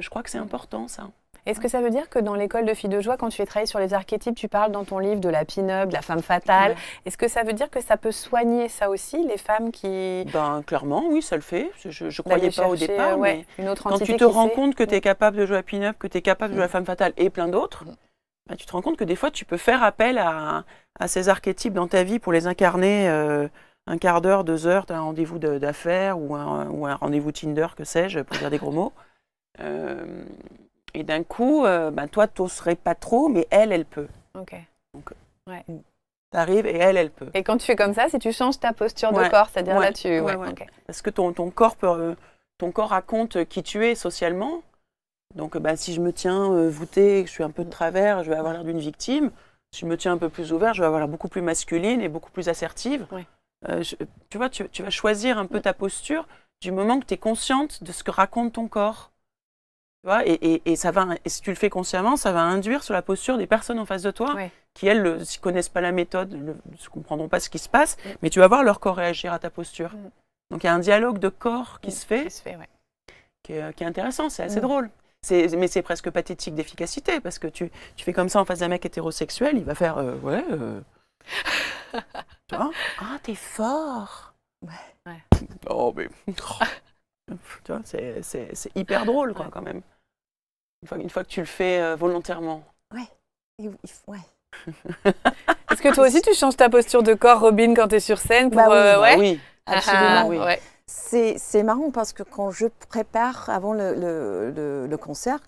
Je, crois que c'est important ça. Est-ce que ça veut dire que dans l'école de filles de joie, quand tu es travaillé sur les archétypes, tu parles dans ton livre de la pin-up, de la femme fatale. Est-ce que ça veut dire que ça peut soigner ça aussi, les femmes qui... Ben, clairement, oui, ça le fait. Je ne croyais pas au départ, quand tu te rends compte que tu es mm. capable de jouer à pin-up, que tu es capable de jouer la mm. femme fatale et plein d'autres, bah, tu te rends compte que des fois, tu peux faire appel à, ces archétypes dans ta vie pour les incarner euh, un quart d'heure, deux heures, tu as un rendez-vous d'affaires ou un, ou un rendez-vous Tinder, que sais-je, pour dire des gros mots. Euh, et d'un coup, toi, euh, ben, bah, toi, t'oserais pas trop, mais elle, elle peut. Ok. Donc, ouais. t'arrives et elle, elle peut. Et quand tu fais comme ça, si tu changes ta posture de corps, c'est-à-dire là, tu... Ouais, Parce que ton, ton corps ton corps raconte qui tu es socialement, donc bah, si je me tiens euh, voûtée, que je suis un peu de travers, je vais avoir l'air d'une victime. Si je me tiens un peu plus ouvert, je vais avoir l'air beaucoup plus masculine et beaucoup plus assertive. Euh, tu vois, tu, vas choisir un peu ta posture du moment que tu es consciente de ce que raconte ton corps. Tu et, ça va, et si tu le fais consciemment, ça va induire sur la posture des personnes en face de toi qui, elles, ne connaissent pas la méthode, ne comprendront pas ce qui se passe, mais tu vas voir leur corps réagir à ta posture. Mm. Donc il y a un dialogue de corps qui mm. se fait, qui est, intéressant, c'est assez mm. drôle mais c'est presque pathétique d'efficacité, parce que tu, tu, fais comme ça en face d'un mec hétérosexuel, il va faire euh, Ouais. Euh... Ah, t'es fort Ouais. Oh, mais. Oh. tu vois, c'est hyper drôle, quoi, quand même. Une fois, une fois, que tu le fais euh, volontairement. Ouais. ouais. Est-ce que toi aussi tu changes ta posture de corps, Robin, quand t'es sur scène bah pour, euh, bah ouais oui. Ah, ah, absolument. Ah, oui. C'est marrant parce que quand je prépare avant le, concert,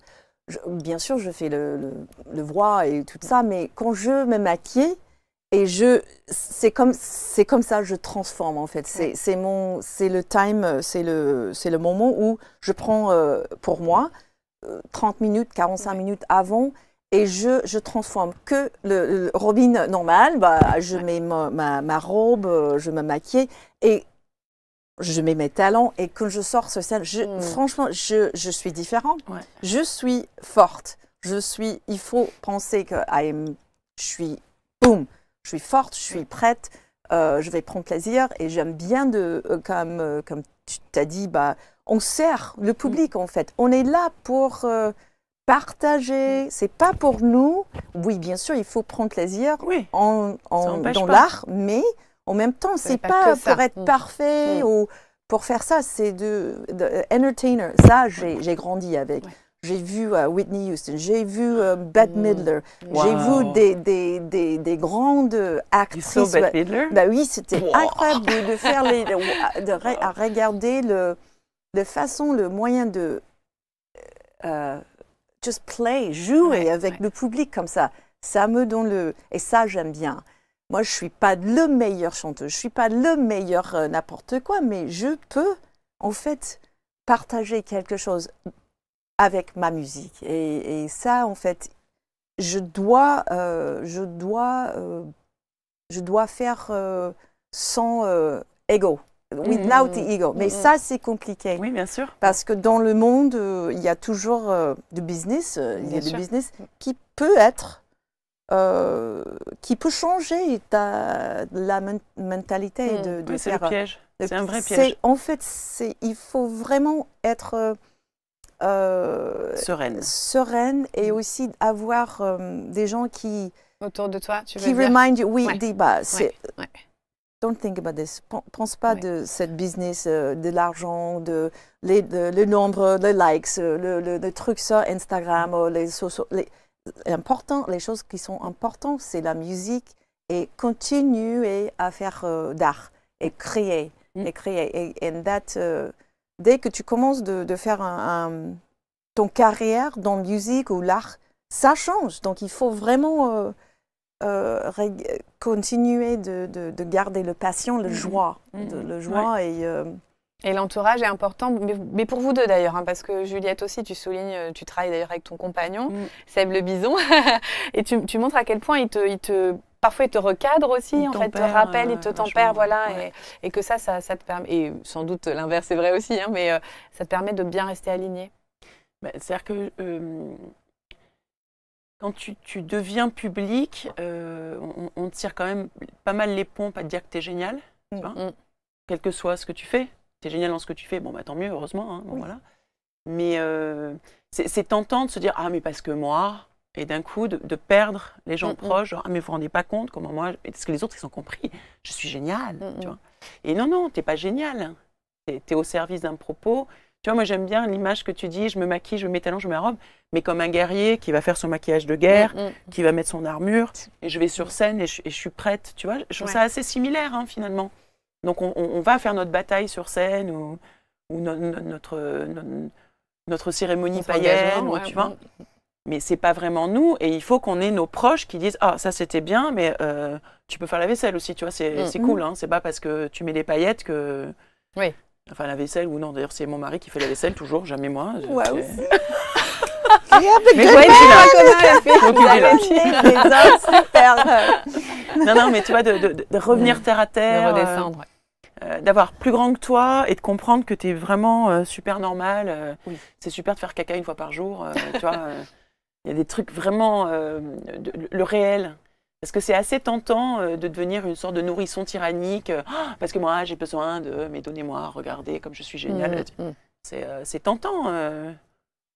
bien sûr, je fais le, voix et tout ça, mais quand je me maquille, et je, c'est comme, c'est comme ça, je transforme en fait. C'est, mon, c'est le time, c'est le, c'est le moment où je prends euh, pour moi 30 euh, minutes, 45 minutes avant et je, je transforme que le, Robin normal, bah, je mets ma, ma robe, euh, je me maquille et je mets mes talents et quand je sors sur scène, mm. franchement, je, suis différente. Je suis forte. Je suis, il faut penser que je suis, je suis forte, je suis mm. prête, euh, je vais prendre plaisir et j'aime bien de, euh, comme, euh, comme tu t'as dit, bah, on sert le mm. public en fait. On est là pour partager. C'est pas pour nous. Oui, bien sûr, il faut prendre plaisir en, en dans l'art, mais en même temps, c'est pas, pour être mm. parfait mm. ou pour faire ça, c'est de, de, entertainer. Ça, j'ai grandi avec. J'ai vu euh, Whitney Houston, j'ai vu Bad euh, Bette mm. Midler, j'ai vu des, des, des, des grandes actrices. Bette Midler? Bah, oui, c'était incroyable de, faire les, de, à regarder le, de façon, le moyen de euh, just play, jouer avec le public comme ça. Ça me donne le et ça j'aime bien. Moi, je suis pas le meilleur chanteur, je suis pas le meilleur euh, n'importe quoi, mais je peux, en fait, partager quelque chose avec ma musique. Et, ça, en fait, je dois, euh, je dois, euh, je dois faire sans ego. Without mmh. ego. Mais mmh. ça, c'est compliqué. Oui, bien sûr. Parce que dans le monde, il y a toujours du business, il y a du business qui peut être euh, qui peut changer ta, la mentalité mmh, de, de oui, C'est le euh, piège. C'est un vrai piège. En fait, il faut vraiment être euh, sereine. sereine et mmh. aussi avoir des gens qui autour de toi, tu veux qui remind you, oui, ouais. des bah, Don't think about this. Pense pas de cette business, de l'argent, de, le nombre, les likes, le, truc sur Instagram, les, les important, les choses qui sont importantes, c'est la musique et continuer à faire euh, d'art et créer, mm. et créer. Et, euh, dès que tu commences de, faire un, ton carrière dans la musique ou l'art, ça change. Donc il faut vraiment euh, continuer de, garder le passion, le mm. joie, mm. le joie et et l'entourage est important, mais pour vous deux d'ailleurs, hein, parce que Juliette aussi, tu soulignes, euh, tu travailles d'ailleurs avec ton compagnon, mm. Seb Le Bison, et tu, montres à quel point il te, il te parfois il te recadre aussi, il en fait, te rappelle, il te euh, tempère, voilà, et, que ça, ça, te permet, et sans doute l'inverse est vrai aussi, hein, mais euh, ça te permet de bien rester aligné. Bah, c'est-à-dire que quand tu, deviens public, on, tire quand même pas mal les pompes à te dire que tu es mm, génial, mm. quel que soit ce que tu fais. C'est génial dans ce que tu fais, bon, bah, tant mieux, heureusement. Hein, voilà. Mais euh, c'est tentant de se dire, ah, mais parce que moi, et d'un coup, de, perdre les gens mm, mm. proches, genre, ah, mais vous vous rendez pas compte comment moi, est ce que les autres, ils ont compris, je suis génial. Mm, tu vois. Et non, non, t'es pas génial. Tu es, au service d'un propos. Tu vois, moi, j'aime bien l'image que tu dis, je me maquille, je mets je mets robe, mais comme un guerrier qui va faire son maquillage de guerre, qui va mettre son armure, et je vais sur scène et je, suis prête. Tu vois, je trouve ça assez similaire, hein, finalement. Donc on, va faire notre bataille sur scène ou, notre, notre cérémonie paillette. païenne, tu vois. Mais c'est pas vraiment nous et il faut qu'on ait nos proches qui disent ah ça c'était bien mais euh, tu peux faire la vaisselle aussi tu vois c'est mm, mm. cool hein c'est pas parce que tu mets des paillettes que oui enfin la vaisselle ou non d'ailleurs c'est mon mari qui fait la vaisselle toujours jamais moi mais non, non, mais tu vois, de, revenir mm. terre à terre. De redescendre. Euh, d'avoir plus grand que toi et de comprendre que tu es vraiment euh, super normal. Euh, c'est super de faire caca une fois par jour. tu vois, il y a des trucs vraiment le réel. Parce que c'est assez tentant de devenir une sorte de nourrisson tyrannique. Ah, parce que moi, j'ai besoin de, mais donnez-moi, regardez comme je suis génial. Mmh, mmh, mmh. C'est tentant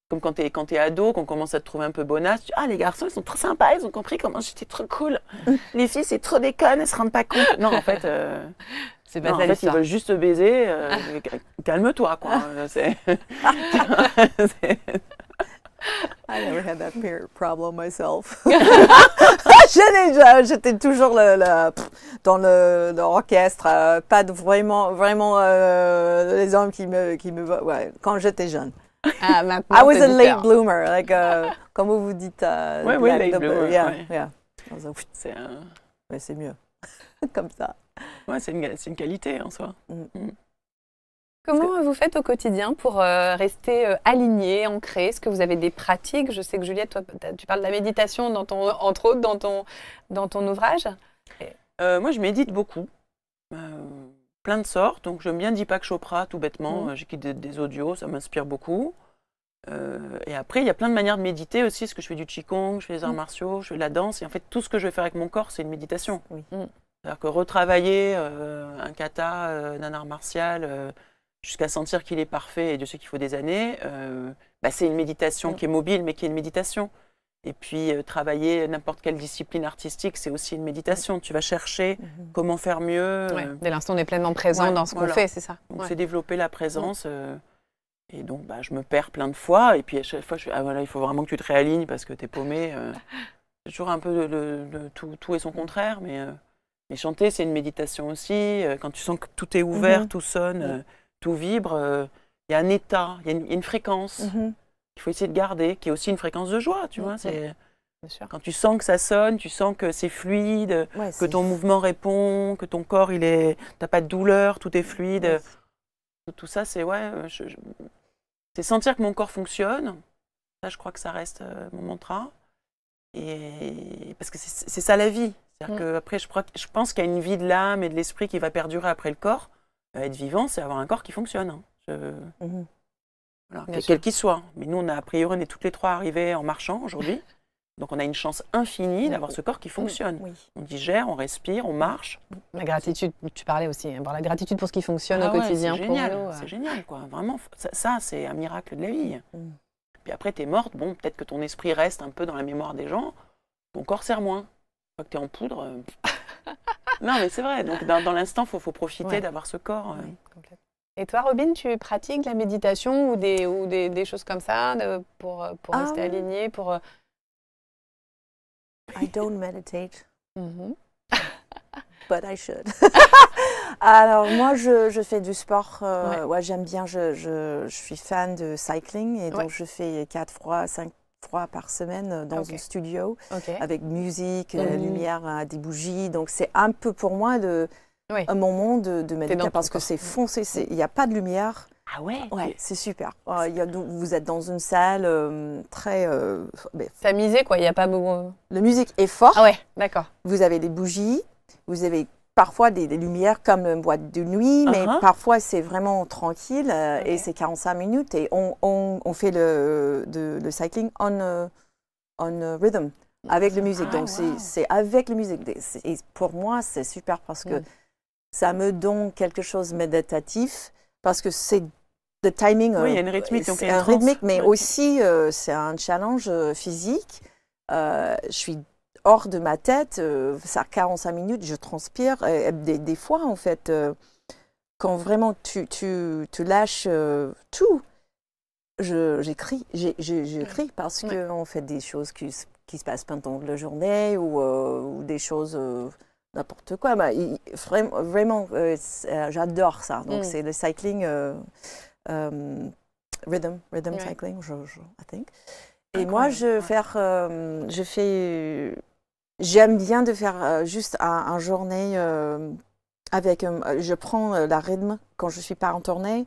comme quand t'es quand es ado, qu'on commence à te trouver un peu bonasse, ah les garçons ils sont trop sympas, ils ont compris comment j'étais trop cool. les filles c'est trop des elles elles se rendent pas compte. Non en fait, non, en fait, ils veulent juste baiser. Euh, ah. Calme-toi, quoi. Ah. Euh, ah, c'est... I never had that problem myself. J'étais toujours le, dans l'orchestre, euh, pas vraiment, vraiment les hommes qui me, qui me ouais, quand j'étais jeune. Ah, maintenant, I was a late bloomer, like, comme vous vous dites. oui, oui, late bloomer. ouais. c'est mieux, comme ça ouais, c'est une, qualité en soi. Mm. Mm. Comment vous faites au quotidien pour euh, rester alignée, euh, aligné, ancré Est-ce que vous avez des pratiques Je sais que Juliette, toi, tu parles de la méditation, entre autres, dans ton, ouvrage. Euh, moi, je médite beaucoup, plein de sortes. Donc, je j'aime bien que Chopra, tout bêtement. J'ai mm. J'écoute des, audios, ça m'inspire beaucoup. et après, il y a plein de manières de méditer aussi. Est-ce que je fais du Qigong, je fais des arts martiaux, je fais la danse. Et en fait, tout ce que je vais faire avec mon corps, c'est une méditation. Oui. C'est-à-dire que retravailler euh, un kata euh, d'un art martial euh, jusqu'à sentir qu'il est parfait, et de ce qu'il faut des années, bah, c'est une méditation mm. qui est mobile, mais qui est une méditation. Et puis travailler n'importe quelle discipline artistique, c'est aussi une méditation. Tu vas chercher mm-hmm. comment faire mieux. Dès l'instant, on est pleinement présent dans ce qu'on fait, c'est ça. Donc c'est développer la présence. Mm. Et donc, bah, je me perds plein de fois. Et puis, à chaque fois, ah, voilà, il faut vraiment que tu te réalignes parce que tu es paumé. toujours un peu tout, et son mm. contraire. Mais mais chanter, c'est une méditation aussi. Euh, quand tu sens que tout est ouvert, mhm. tout sonne, euh, tout vibre, euh, il y a un état, il y, a une fréquence mhm. qu'il faut essayer de garder, qui est aussi une fréquence de joie, tu vois. C'est quand tu sens que ça sonne, tu sens que c'est fluide, que ton mouvement répond, que ton corps il est, pas de douleur, tout est fluide. Tout ça, c'est ouais, c'est sentir que mon corps fonctionne. Ça, je crois que ça reste mon mantra. Et parce que c'est ça la vie, c'est-à-dire mm. qu'après, je, pense qu'il y a une vie de l'âme et de l'esprit qui va perdurer après le corps. Euh, être vivant, c'est avoir un corps qui fonctionne. Hein. Mm. quel qu'il soit. Mais nous, on a, a priori, on est toutes les trois arrivées en marchant aujourd'hui. Donc on a une chance infinie mm. d'avoir ce corps qui fonctionne. On digère, on respire, on marche. La gratitude, tu parlais aussi, hein, la gratitude pour ce qui fonctionne ah au quotidien. C'est génial, euh. c'est génial quoi. Vraiment, ça, c'est un miracle de la vie. Puis après, tu es morte, bon, peut-être que ton esprit reste un peu dans la mémoire des gens, ton corps sert moins que tu es en poudre. Euh. non, mais c'est vrai. Donc, dans, l'instant, il faut, profiter d'avoir ce corps. Euh. Et toi, Robin, tu pratiques la méditation ou des, ou des, choses comme ça pour, euh, ah rester aligné pour... I don't meditate. Mm-hmm. But I should. Alors, moi, je, fais du sport. ouais. j'aime bien. Je, suis fan de cycling et donc je fais 4 fois, 5 trois par semaine euh, dans un studio avec musique, euh, lumière, des bougies. Donc c'est un peu pour moi de, un moment de, de méditation parce que c'est foncé, il n'y a pas de lumière. Ah ouais Ouais, c'est super. vous êtes dans une salle euh, très... Euh, ben, Tamisée quoi, il n'y a pas beaucoup... La musique est forte. Ah ouais, d'accord. Vous avez des bougies, vous avez parfois des, lumières comme une boîte de nuit, uh-huh. mais parfois c'est vraiment tranquille euh, et c'est 45 minutes et on, on, fait le, cycling on, euh, on euh, rhythm avec la musique. Ah, donc c'est avec la musique. Et pour moi, c'est super parce que ça me donne quelque chose de méditatif parce que c'est le timing. Oui, il y a une rythmique. Donc un rythmique, mais aussi c'est un challenge physique. je suis hors de ma tête, euh, ça 45 minutes, je transpire. Et des, fois, en fait, euh, quand vraiment tu, tu, lâches euh, tout, j'écris, j'écris mmh. parce qu'on fait des choses qui, qui, se passent pendant la journée ou, des choses n'importe quoi. Bah, vraiment, j'adore ça. Donc mmh. c'est le cycling, rhythm, rhythm cycling, je, pense. Et moi, je, faire, je fais J'aime bien de faire euh, juste un, un journée euh, avec. Euh, je prends la rythme quand je suis pas en tournée.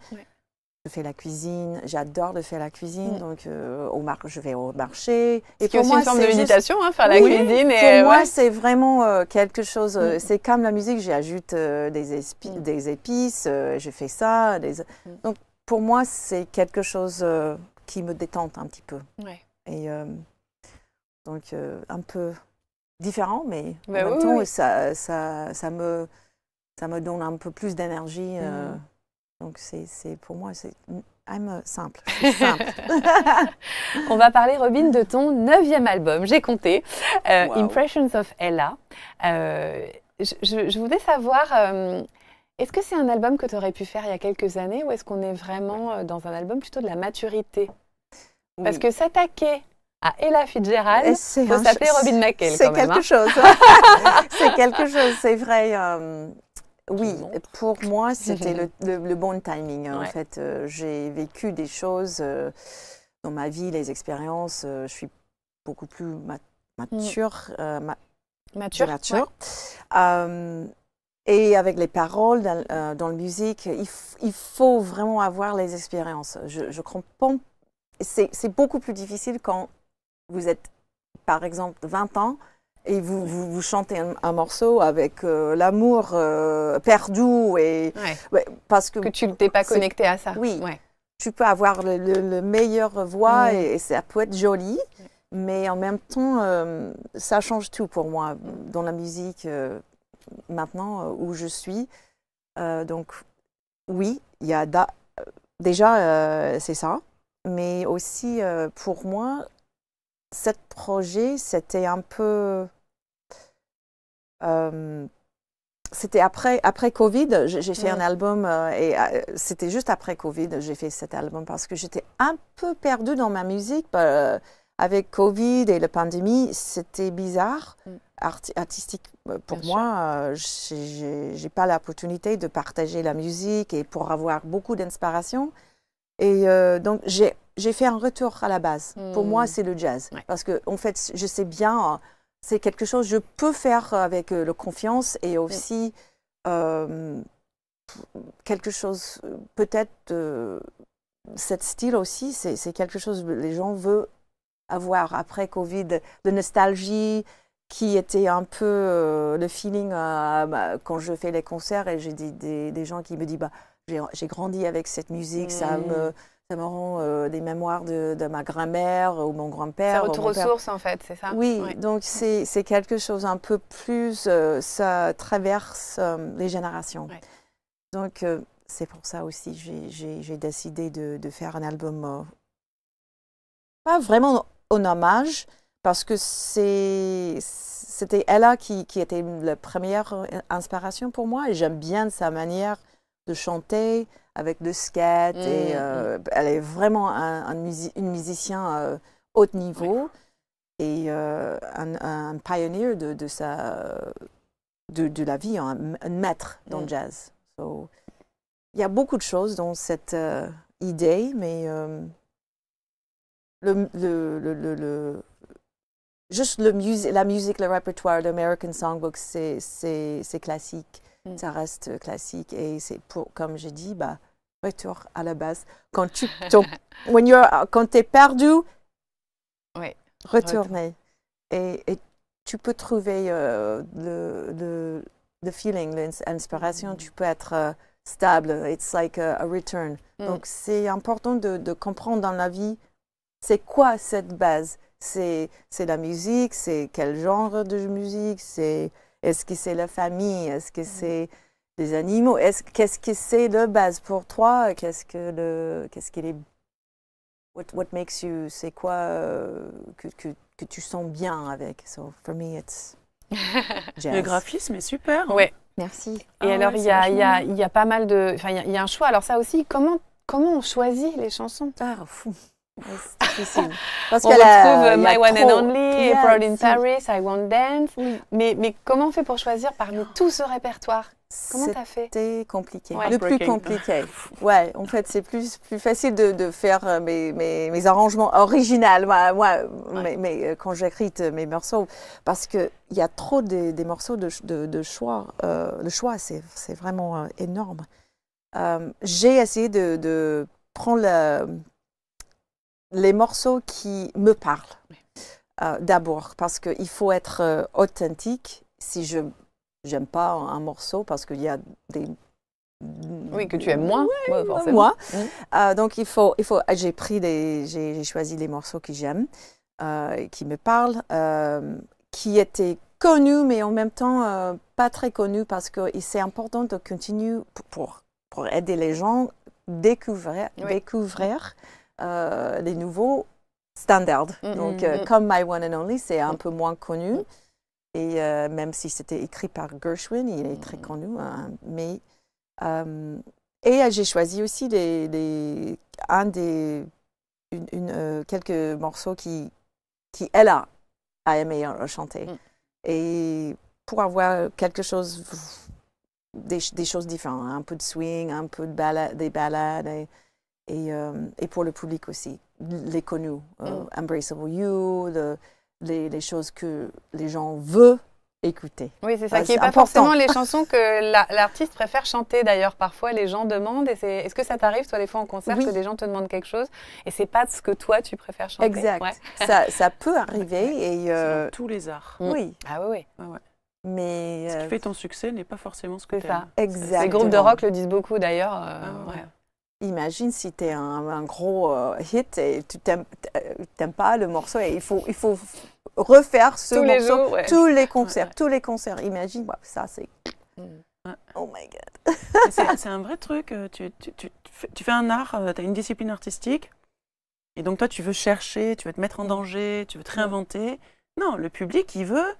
Je fais la cuisine, j'adore de faire la cuisine, mm. donc au mar je vais au marché. Et aussi une forme de méditation, hein, faire la cuisine. pour moi, c'est vraiment quelque chose. Mm. C'est comme la musique, j'ajoute des, mm. des, épices, je fais ça. Donc pour moi, c'est quelque chose qui me détente un petit peu. Ouais. Et donc un peu différent, mais ben ça, me, ça me donne un peu plus d'énergie. Euh, mm. donc, c'est pour moi, c'est euh, simple. On va parler, Robin, de ton neuvième album, j'ai compté, euh, Impressions of Ella. je, voulais savoir, est-ce que c'est un album que tu aurais pu faire il y a quelques années ou est-ce qu'on est vraiment dans un album plutôt de la maturité Parce que s'attaquer à Ella Fitzgerald. Il eh, faut s'appeler Robin McKay. C'est quelque, hein. chose. c'est quelque chose, c'est vrai. Euh, oui, pour moi, c'était le, bon timing. Hein, en fait, euh, j'ai vécu des choses euh, dans ma vie, les expériences. je suis beaucoup plus mm. mature. mature. Et avec les paroles dans, le la musique, il, faut vraiment avoir les expériences. Je, je comprends. C'est beaucoup plus difficile quand vous êtes par exemple 20 ans et vous, vous, chantez un, morceau avec euh, l'amour euh, perdu et parce que, que tu t'es pas connecté à ça. Oui. Tu peux avoir le, meilleure meilleur voix mm. et, ça peut être joli, mais en même temps, euh, ça change tout pour moi dans la musique maintenant où je suis. donc oui, il y a déjà c'est ça, mais aussi pour moi cet projet, c'était un peu... Euh, c'était après, après Covid, j'ai fait un album euh, et euh, c'était juste après Covid, j'ai fait cet album parce que j'étais un peu perdue dans ma musique. Bah, avec Covid et la pandémie, c'était bizarre, mm. artistique pour moi. Je n'ai pas l'opportunité de partager la musique et pour avoir beaucoup d'inspiration. Et donc j'ai j'ai fait un retour à la base. Pour moi, hmm. c'est le jazz. Parce que, en fait, je sais bien, euh, c'est quelque chose que je peux faire avec euh, le la confiance et hmm. aussi euh, quelque chose, peut-être, cette cet style aussi, c'est quelque chose que les gens veulent avoir après Covid, de nostalgie qui était un peu le feeling bah, quand je fais les concerts et j'ai des, des, gens qui me disent bah, j'ai grandi avec cette musique, ça me hmm. Ça euh, des mémoires de, ma grand-mère ou mon grand-père. C'est retour aux sources en fait, c'est ça Oui, donc c'est quelque chose un peu plus, euh, ça traverse euh, les générations. Donc c'est pour ça aussi j'ai décidé de, faire un album, pas vraiment en hommage, parce que c'était Ella qui, qui, était la première inspiration pour moi et j'aime bien sa manière de chanter, avec de skate. Mmh, et, mmh. Euh, Elle est vraiment une musicien euh, haut niveau et euh, un, un pionnier de, sa, euh, de, la vie, hein, un, maître dans le mmh. jazz. Il y a beaucoup de choses dans cette idée, mais le, le, le, juste le la musique, le répertoire d'American Songbook, c'est classique. Mm. ça reste classique. Et c'est pour, comme je dis, bah, retour à la base. Quand tu when you're, quand es perdu, oui. retourner. Et, tu peux trouver euh, le, le, feeling, l'inspiration. Mm. Tu peux être euh, stable. It's like a, return. Mm. Donc, c'est important de, de, comprendre dans la vie c'est quoi cette base. C'est la musique, c'est quel genre de musique, c'est est-ce que c'est la famille Est-ce que c'est les animaux Qu'est-ce qui que c'est de base pour toi Qu'est-ce que le, qu'est-ce qu'il est What, makes you C'est quoi euh, que, que, tu sens bien avec So for me it's jazz. le graphisme est super. Hein. Ouais. Merci. Et ah alors il y, a, y, a, y, a pas mal de, il y, y, a un choix. Alors ça aussi, comment comment on choisit les chansons Ah fou difficile. Parce on retrouve euh, My One and Only, Proud in Paris, I Want Dance. Mais, mais comment on fait pour choisir parmi oh. tout ce répertoire Comment t'as fait C'était compliqué. Le plus compliqué. Ouais, en fait, c'est plus, plus facile de, faire euh, mes, mes, arrangements originaux, moi, moi euh, quand j'écris mes morceaux, parce qu'il y a trop des, des morceaux de, de, choix. le choix, c'est vraiment énorme. J'ai essayé de, prendre la, les morceaux qui me parlent. Euh, d'abord, parce qu'il faut être euh, authentique. Si je n'aime pas un morceau, parce qu'il y a des oui, que tu aimes moins. Moi. Mm. Euh, donc, il faut, il faut, ah, j'ai pris j'ai choisi les morceaux que j'aime, qui me parlent, qui étaient connus, mais en même temps pas très connus parce que c'est important de continuer pour, aider les gens découvrir, découvrir euh, les nouveaux standards. Mm, mm, Donc, euh, mm. comme My One and Only, c'est un peu moins connu. Et euh, même si c'était écrit par Gershwin, il est très connu. Hein, mais et j'ai choisi aussi des, un des, quelques morceaux qui, qui elle a, aimé hein, chanter. Et pour avoir quelque chose, des, des choses différentes, hein, un peu de swing, un peu de des balades. Euh, et, pour le public aussi, les connus, euh, mm. Embraceable You, les, choses que les gens veulent écouter. Oui, c'est ça, bah, qui n'est pas forcément les chansons que l'artiste préfère chanter d'ailleurs. Parfois, les gens demandent, est-ce que ça t'arrive, toi, des fois en concert, que des gens te demandent quelque chose, et c'est pas ce que toi, tu préfères chanter Exact, ça, peut arriver. Et, euh... tous les arts. Mm. Oui. Ah oui, oui. ouais. Mais, ce qui euh, fait ton succès n'est pas forcément ce que tu as. Exact. Les groupes de rock le disent beaucoup d'ailleurs. Ah Imagine si tu es un, gros euh, hit et tu n'aimes pas le morceau et il faut, refaire ce tous morceau, les tous les concerts, tous les concerts. Imagine, ça c'est... Mm. Oh my god. c'est un vrai truc, euh, tu, fais un art, euh, tu as une discipline artistique, et donc toi tu veux chercher, tu veux te mettre en danger, tu veux te mm. réinventer. Non, le public il veut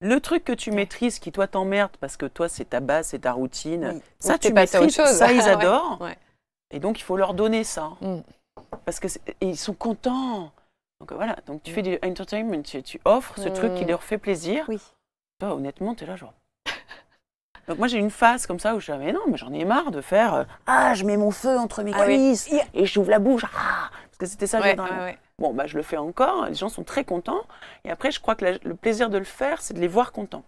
le truc que tu maîtrises, qui toi t'emmerde parce que toi c'est ta base, c'est ta routine, ça tu maîtrises, ça ils adorent. Et donc, il faut leur donner ça. Mm. Parce que ils sont contents. Donc euh, voilà, donc tu mm. fais du entertainment, tu, offres ce truc qui mm. leur fait plaisir. Oui. Toi, honnêtement, tu es là, genre. donc moi, j'ai une phase comme ça où je suis mais non, mais j'en ai marre de faire euh, Ah, je mets mon feu entre mes ah, cuisses et j'ouvre la bouche. Ah, parce que c'était ça, Bon, bah, je le fais encore, les gens sont très contents. Et après, je crois que le plaisir de le faire, c'est de les voir contents.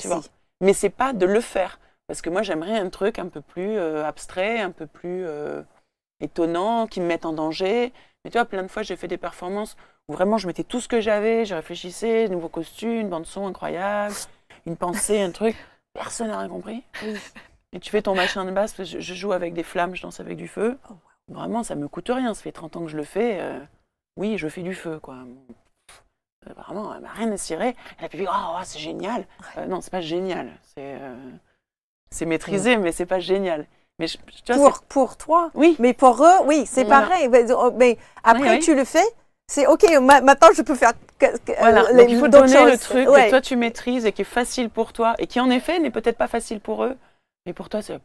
Tu vois mais c'est pas de le faire. Parce que moi, j'aimerais un truc un peu plus euh, abstrait, un peu plus euh, étonnant, qui me mette en danger. Mais tu vois, plein de fois, j'ai fait des performances où vraiment, je mettais tout ce que j'avais, je réfléchissais, nouveau costume, bande-son incroyable, une pensée, un truc. Personne n'a rien compris. Et tu fais ton machin de basse, je, joue avec des flammes, je danse avec du feu. Oh, vraiment, ça me coûte rien. Ça fait 30 ans que je le fais. Euh, oui, je fais du feu, quoi vraiment, rien n'est Elle a pu dire, oh, c'est génial. Non, non, c'est pas génial. C'est c'est maîtrisé, mm. mais c'est pas génial. Mais pour, toi Oui. Mais pour eux, oui, c'est pareil. Mais, oh, après, tu le fais. C'est OK, maintenant je peux faire. Euh, voilà. il faut donner le truc que toi tu maîtrises et qui est facile pour toi et qui en effet n'est peut-être pas facile pour eux, mais pour toi c'est.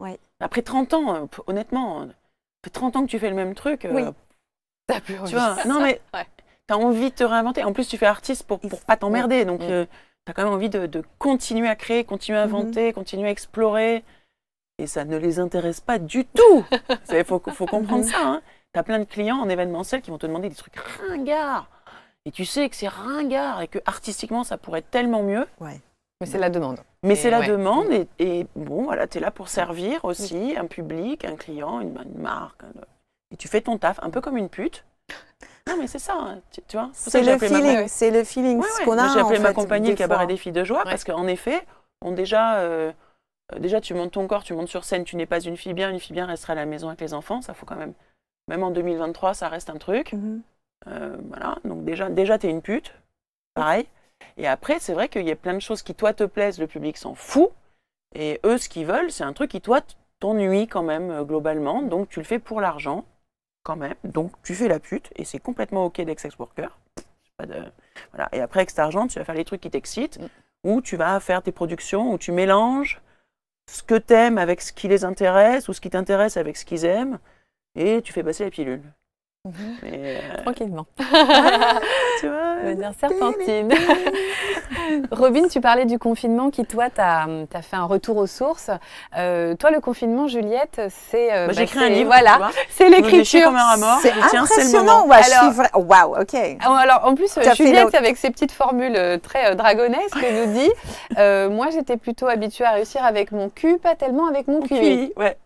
Ouais. Après 30 ans, euh, honnêtement, fait euh, 30 ans que tu fais le même truc. Oui. plus Tu vois, non mais as envie de te réinventer. En plus, tu fais artiste pour, pour pas t'emmerder. Donc, mm tu as quand même envie de, continuer à créer, continuer à mhm. inventer, continuer à explorer. Et ça ne les intéresse pas du tout. Il faut, comprendre mhm. ça. Hein. Tu as plein de clients en événementiel qui vont te demander des trucs ringards. Et tu sais que c'est ringard et que artistiquement, ça pourrait être tellement mieux. Mais c'est la demande. Mais c'est la demande. Mm. Et, bon, voilà, tu es là pour mm. servir mm. aussi un public, un client, une, une marque. Et tu fais ton taf, un peu comme une pute. Non, ah, mais c'est ça, hein, tu, vois. C'est le, feeling, c'est le feeling qu'on a. J'ai appelé ma compagnie le cabaret des filles de joie parce qu'en effet, on déjà. Euh, déjà, tu montes ton corps, tu montes sur scène, tu n'es pas une fille bien, une fille bien restera à la maison avec les enfants, ça faut quand même. Même en 2023, ça reste un truc. Mhm. Euh, voilà, donc déjà, déjà tu es une pute, pareil. Et après, c'est vrai qu'il y a plein de choses qui, toi, te plaisent, le public s'en fout. Et eux, ce qu'ils veulent, c'est un truc qui, toi, t'ennuie quand même, euh, globalement. Donc, tu le fais pour l'argent quand même. Donc tu fais la pute et c'est complètement ok dex sex worker. Pas de... Et après, avec cet argent, tu vas faire les trucs qui t'excitent, mm. ou tu vas faire tes productions, où tu mélanges ce que t'aimes avec ce qui les intéresse, ou ce qui t'intéresse avec ce qu'ils aiment, et tu fais passer la pilule. Mmh. Euh, Tranquillement. Ah, tu vois, serpentine. Robin, tu parlais du confinement qui, toi, t'as as fait un retour aux sources. Euh, toi, le confinement, Juliette, c'est. Euh, bah, un livre. Voilà, c'est l'écriture. C'est impressionnant. Ouais, wow, ok. Oh, alors, en plus, Juliette, avec ses petites formules euh, très dragonesques, nous dit Moi, j'étais plutôt habituée à réussir avec mon cul, pas tellement avec mon oui ouais.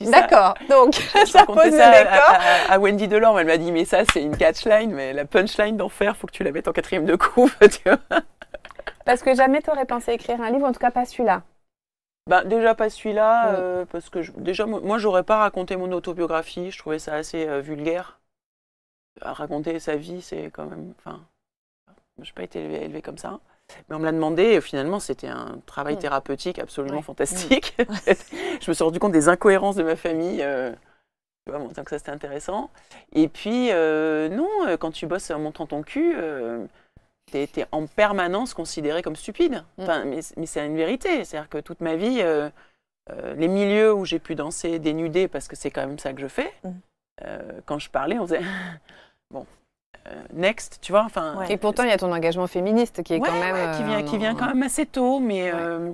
D'accord. Donc, je ça pose ça À, Wendy Delorme, elle m'a dit Mais ça, c'est une catchline, mais la punchline d'enfer, faut que tu la mettes en quatrième de couve. Parce que jamais tu aurais pensé écrire un livre, en tout cas pas celui-là. Ben, déjà pas celui-là, euh, parce que je, déjà, moi, j'aurais pas raconté mon autobiographie. Je trouvais ça assez euh, vulgaire. À euh, raconter sa vie, c'est quand même. Enfin, je n'ai pas été élevé élevée comme ça. Mais on me l'a demandé et finalement, c'était un travail mm. thérapeutique absolument fantastique. Mm. je me suis rendu compte des incohérences de ma famille. Euh, que ça, c'était intéressant. Et puis, euh, non, euh, quand tu bosses en montant ton cul, euh, tu es, en permanence considéré comme stupide. Mm. Enfin, mais, c'est une vérité. C'est-à-dire que toute ma vie, les milieux où j'ai pu danser dénudé, parce que c'est quand même ça que je fais, quand je parlais, on faisait. bon, euh, next, tu vois. Et pourtant, il y a ton engagement féministe qui est quand même. qui vient, qui euh, vient quand même assez tôt, mais. Euh,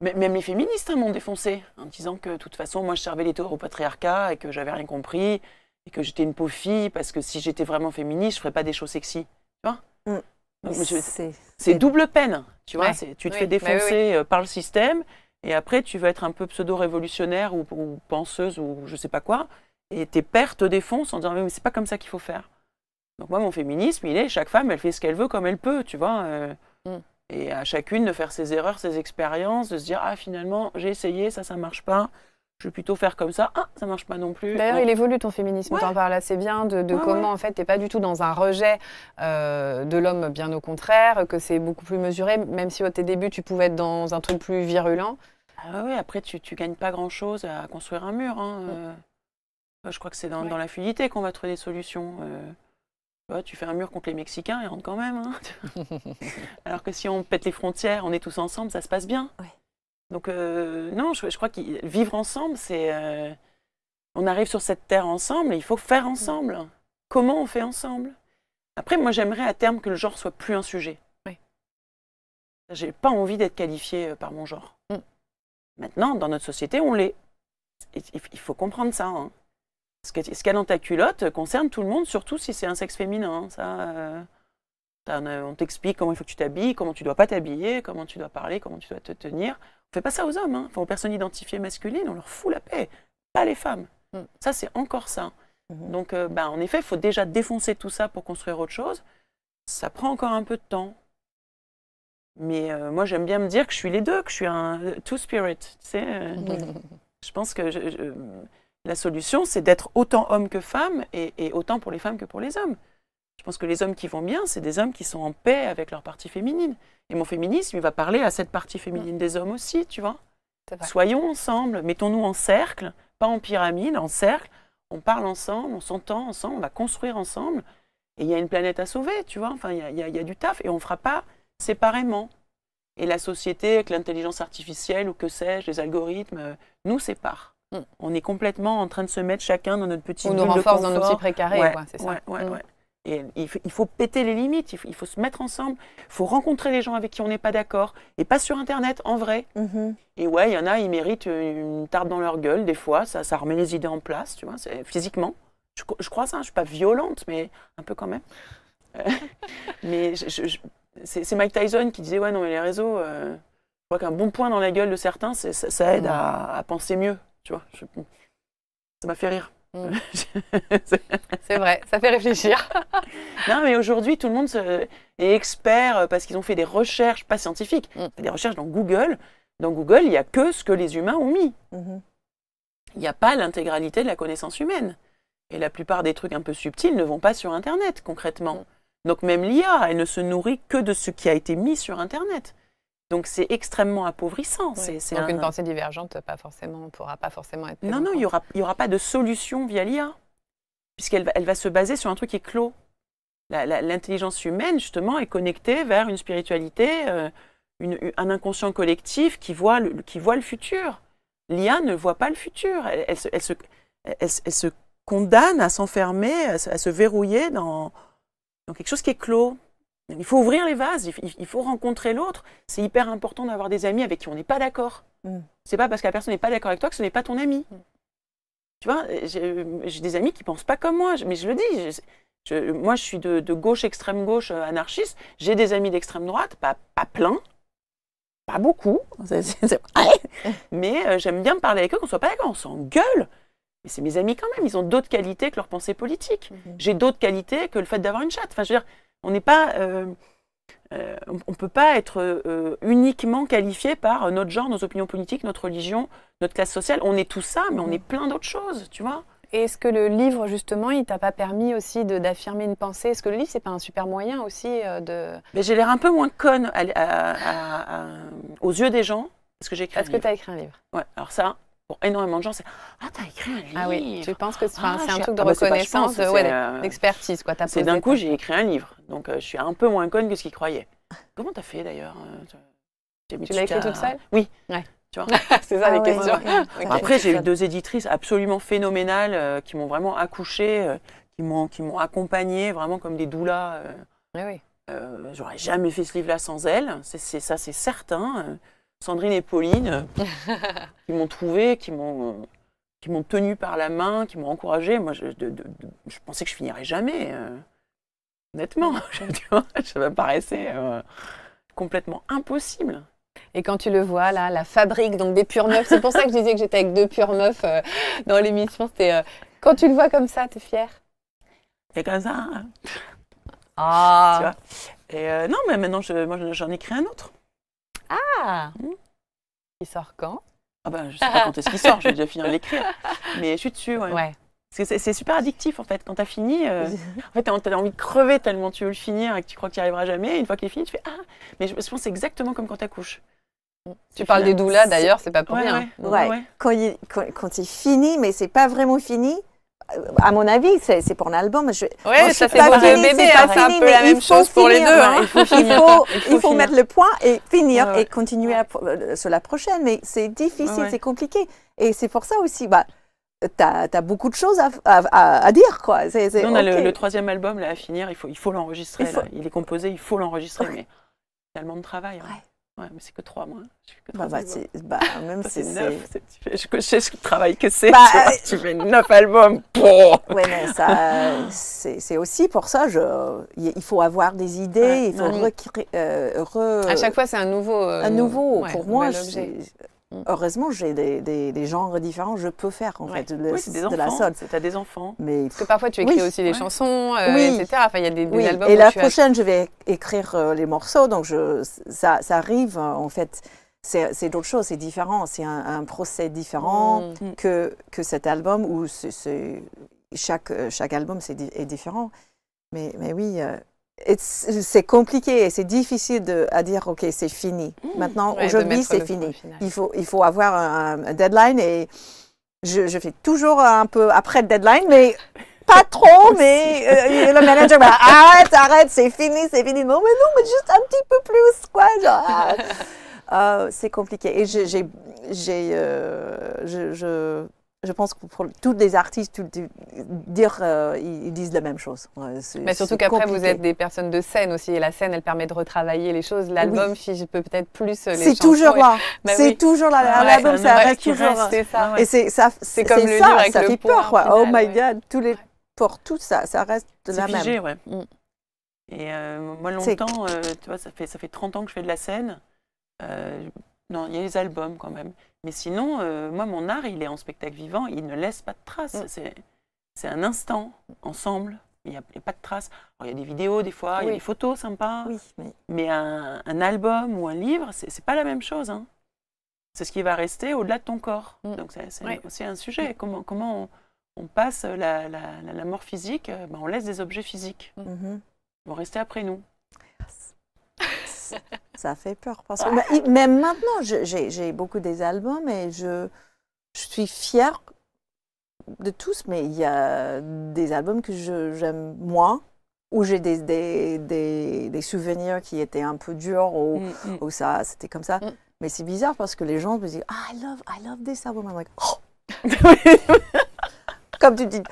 même les féministes hein, m'ont défoncé en disant que de toute façon, moi, je servais les torts au patriarcat et que j'avais rien compris et que j'étais une pauvre fille parce que si j'étais vraiment féministe, je ferais pas des choses sexy. Tu vois mm. C'est double peine. Tu vois, tu te fais bah défoncer par le système et après, tu veux être un peu pseudo-révolutionnaire ou, penseuse ou je sais pas quoi et tes pères te défoncent en disant Mais c'est pas comme ça qu'il faut faire. Donc moi, mon féminisme, il est chaque femme, elle fait ce qu'elle veut comme elle peut, tu vois. Euh. Mm. Et à chacune de faire ses erreurs, ses expériences, de se dire, ah finalement, j'ai essayé, ça, ça marche pas. Je vais plutôt faire comme ça. Ah, ça marche pas non plus. D'ailleurs, il évolue ton féminisme. Ouais. T'en parles assez bien de, comment, en fait, t'es pas du tout dans un rejet euh, de l'homme, bien au contraire, que c'est beaucoup plus mesuré, même si au tes débuts, tu pouvais être dans un truc plus virulent. Ah oui, après, tu, tu gagnes pas grand chose à construire un mur. Hein, mm. euh. je crois que c'est dans, dans, la fluidité qu'on va trouver des solutions tu fais un mur contre les Mexicains, et rentrent quand même. Hein. Alors que si on pète les frontières, on est tous ensemble, ça se passe bien. Donc euh, non, je, crois que vivre ensemble, c'est... Euh, on arrive sur cette terre ensemble et il faut faire ensemble. Comment on fait ensemble Après, moi, j'aimerais à terme que le genre soit plus un sujet. Je J'ai pas envie d'être qualifiée euh, par mon genre. Mm. Maintenant, dans notre société, on l'est. Il faut comprendre ça. Hein. Ce qu'il y a dans ta culotte concerne tout le monde, surtout si c'est un sexe féminin. Hein. ça, euh, euh, on t'explique comment il faut que tu t'habilles, comment tu dois pas t'habiller, comment tu dois parler, comment tu dois te tenir. On fait pas ça aux hommes, hein. enfin, aux personnes identifiées masculines, on leur fout la paix, pas les femmes. Mm. Ça, c'est encore ça. Mm-hmm. Donc, euh, bah, en effet, il faut déjà défoncer tout ça pour construire autre chose. Ça prend encore un peu de temps. Mais moi, j'aime bien me dire que je suis les deux, que je suis un two-spirit. Tu sais, je pense que je, la solution, c'est d'être autant homme que femme et, autant pour les femmes que pour les hommes. Je pense que les hommes qui vont bien, c'est des hommes qui sont en paix avec leur partie féminine. Et mon féminisme, il va parler à cette partie féminine mm. des hommes aussi, tu vois. Soyons ensemble, mettons-nous en cercle, pas en pyramide, en cercle. On parle ensemble, on s'entend ensemble, on va construire ensemble. Et il y a une planète à sauver, tu vois. Enfin, il y a, y a, du taf et on ne fera pas séparément. Et la société, avec l'intelligence artificielle ou que sais-je, les algorithmes, euh, nous séparent on, est complètement en train de se mettre chacun dans notre petit. On nous renforce dans nos petits précarés, c'est ça. Mm. Et il faut, péter les limites, il faut, se mettre ensemble, il faut rencontrer les gens avec qui on n'est pas d'accord, et pas sur Internet, en vrai. Mm-hmm. Et ouais, il y en a, ils méritent une tarte dans leur gueule, des fois, ça, ça remet les idées en place, tu vois, physiquement. Je, crois ça, je ne suis pas violente, mais un peu quand même. Euh, mais c'est Mike Tyson qui disait, ouais, non, mais les réseaux, euh, je crois qu'un bon point dans la gueule de certains, ça, aide mm. à penser mieux. Tu vois, ça m'a fait rire. Mm. c'est vrai, ça fait réfléchir. non, mais aujourd'hui, tout le monde est expert euh, parce qu'ils ont fait des recherches, pas scientifiques, mm. des recherches dans Google. Dans Google, il n'y a que ce que les humains ont mis. Mm-hmm. Il n'y a pas l'intégralité de la connaissance humaine. Et la plupart des trucs un peu subtils ne vont pas sur Internet, concrètement. Mm. Donc même l'IA, elle ne se nourrit que de ce qui a été mis sur Internet. Donc c'est extrêmement appauvrissant. C'est, Donc une pensée divergente pas forcément, pourra pas forcément être. Non, non, il n'y aura, aura pas de solution via l'IA, puisqu'elle va, elle va se baser sur un truc qui est clos. l'intelligence humaine, justement, est connectée vers une spiritualité, euh, un inconscient collectif qui voit le, qui voit le futur. L'IA ne voit pas le futur. Elle, se, condamne à s'enfermer, à, se verrouiller dans quelque chose qui est clos. Il faut ouvrir les vases, il faut rencontrer l'autre. C'est hyper important d'avoir des amis avec qui on n'est pas d'accord. Mm. C'est pas parce que la personne n'est pas d'accord avec toi que ce n'est pas ton ami. Mm. Tu vois, euh, euh, j'ai des amis qui pensent pas comme moi, mais je le dis. moi, je suis de, gauche, extrême gauche, euh, anarchiste. J'ai des amis d'extrême droite, pas, plein, pas beaucoup, mais j'aime bien me parler avec eux, qu'on soit pas d'accord, on s'engueule. Mais c'est mes amis quand même, ils ont d'autres qualités que leur pensée politique. Mm-hmm. J'ai d'autres qualités que le fait d'avoir une chatte. Enfin, je veux dire, on n'est pas... Euh, euh, on ne peut pas être euh, uniquement qualifié par notre genre, nos opinions politiques, notre religion, notre classe sociale. On est tout ça, mais on est plein d'autres choses, tu vois. Et est-ce que le livre, justement, il t'a pas permis aussi d'affirmer une pensée Est-ce que le livre, c'est pas un super moyen aussi de... Mais j'ai l'air un peu moins conne aux yeux des gens parce que j'ai écrit. est que tu as écrit un livre. Ouais. Alors ça, pour énormément de gens, c'est Ah, t'as écrit un ah livre Ah oui, tu penses que ah, c'est un truc de ah, bah, reconnaissance, euh, d'expertise. quoi. C'est d'un coup, j'ai écrit un livre. Donc, euh, je suis un peu moins conne que ce qu'ils croyaient. Comment t'as fait d'ailleurs euh, Tu l'as écrit toute seule Oui. Tu vois C'est ça les questions. Après, j'ai eu deux éditrices absolument phénoménales qui m'ont vraiment accouchée, qui m'ont qui m'ont accompagnée vraiment comme des doulas. oui. J'aurais jamais fait ce livre-là sans elles. C'est ça, c'est certain. Sandrine et Pauline, qui m'ont trouvé, qui m'ont euh, qui m'ont tenu par la main, qui m'ont encouragé. Moi, je, pensais que je finirais jamais. Euh, honnêtement, ça me paraissait euh, complètement impossible. Et quand tu le vois, là, la fabrique donc des pures meufs, c'est pour ça que je disais que j'étais avec deux pures meufs dans l'émission. C'était quand tu le vois comme ça, t'es fière. Et comme ça. Hein. Ah. Tu non, mais maintenant, moi, j'en ai créé un autre. Ah hmm Il sort quand ah ben, Je ne sais pas quand est-ce qu'il sort, je vais déjà finir l'écrire. Mais je suis dessus, ouais. Parce que c'est super addictif en fait. Quand tu as fini, euh, en fait, t'as envie de crever tellement tu veux le finir et que tu crois que tu n'y arriveras jamais. Et une fois qu'il est fini, tu fais Ah Mais je, pense que c'est exactement comme quand hmm. tu accouches. Tu parles des doulas d'ailleurs, c'est pas pour rien. Ouais, Quand, il, quand, quand, finit, mais c'est pas vraiment fini, euh, à mon avis, c'est pour l'album. Je... Oui, ça c'est hein, pour le c'est un peu la même chose pour les deux. Hein. Hein. Il faut, il il faut, mettre le point et finir et continuer à, euh, sur la prochaine. Mais c'est difficile, c'est compliqué. Et c'est pour ça aussi, bah, tu as, beaucoup de choses à, à, dire. Quoi. on a le, troisième album là, à finir, il faut l'enregistrer. Il, est composé, il faut l'enregistrer. Mais tellement de travail. Ouais, mais c'est que trois mois. Hein. Je bah, bah c'est bah, même si c'est neuf, tu fais, je, sais ce travaille que c'est. Bah, euh, tu, fais neuf albums. Pour. Ouais, non ça, c'est aussi pour ça. Je, il faut avoir des idées. il faut recréer. Euh, re, à chaque fois, c'est un nouveau. Euh, un nouveau. pour moi, Mm. Heureusement, j'ai des, genres différents, je peux faire en fait de, oui, de la C'est des enfants. Mais... Parce que parfois tu écris aussi des chansons, euh, etc. il y a des, des Et la prochaine, je vais écrire euh, les morceaux, donc je, ça, arrive euh, en fait. C'est d'autres choses, c'est différent, c'est un, un, procès différent mm. Mm. que, que cet album où chaque, chaque album est, différent. Mais, mais oui, c'est compliqué, et c'est difficile de, à dire, OK, c'est fini. Hmm. Maintenant, aujourd'hui, c'est fini. Il faut, il faut avoir un, deadline et je, fais toujours un peu après le deadline, mais pas trop, mais euh, le manager dit, arrête, arrête, c'est fini, c'est fini. Non, mais non, mais juste un petit peu plus, quoi. Ah. Euh, c'est compliqué. Et j'ai, euh, je je pense que pour tous les artistes, dire, euh, ils disent la même chose. Mais surtout qu'après, vous êtes des personnes de scène aussi, et la scène, elle permet de retravailler les choses. L'album, oui. je peux peut-être plus euh, les C'est bah toujours là. c'est toujours là. L'album, ça reste toujours. Et c'est ça, c'est comme le ça, avec ça le peur. oh my God, les pour tout ça, ça reste la figé, même. Mm. Et euh, moi, longtemps, tu vois, ça fait ça fait 30 ans que je fais de la scène. non, il y a les albums quand même. Mais sinon, euh, moi, mon art, il est en spectacle vivant, il ne laisse pas de traces. Mm. C'est un instant, ensemble, il n'y a, pas de traces. il y a des vidéos des fois, il y a des photos sympas, mais, un, album ou un livre, c'est pas la même chose. Hein. C'est ce qui va rester au-delà de ton corps. Mm. Donc c'est un sujet. Mm. Comment, on, passe la, mort physique, euh, ben on laisse des objets physiques. Mhm. Ils vont rester après nous. ça fait peur. Parce que, bah, même maintenant, j'ai beaucoup des albums et je, je suis fière de tous, mais il y a des albums que j'aime moins, où j'ai des, des, souvenirs qui étaient un peu durs, ou, mm, mm. ça, c'était comme ça. Mm. Mais c'est bizarre parce que les gens me disent ah, I love, I love this album. Oh. comme tu dis,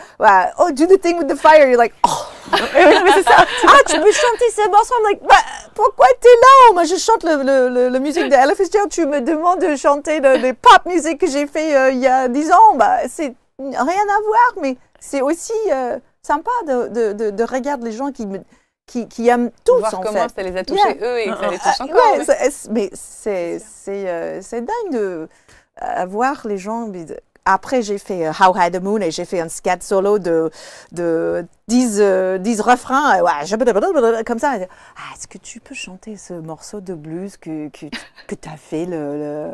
oh, do the thing with the fire. You're like, oh. Ah, tu veux chanter ces morceaux. like, bah, pourquoi t'es là? Oh, moi, je chante le, le, le, musique de Ella Tu me demandes de chanter des les pop musiques que j'ai fait euh, il y a 10 ans. Bah, c'est rien à voir, mais c'est aussi euh, sympa de, de, de, regarder les gens qui me. Qui, qui aiment tous, Voir en comment fait. ça les a touchés eux et ça les touche ah, encore. Ouais, mais euh, c'est dingue de, voir les gens après, j'ai fait euh, How High the Moon et j'ai fait un scat solo de, de 10, 10 euh, refrains, euh, comme ça. Ah, est-ce que tu peux chanter ce morceau de blues que, que, tu as fait le,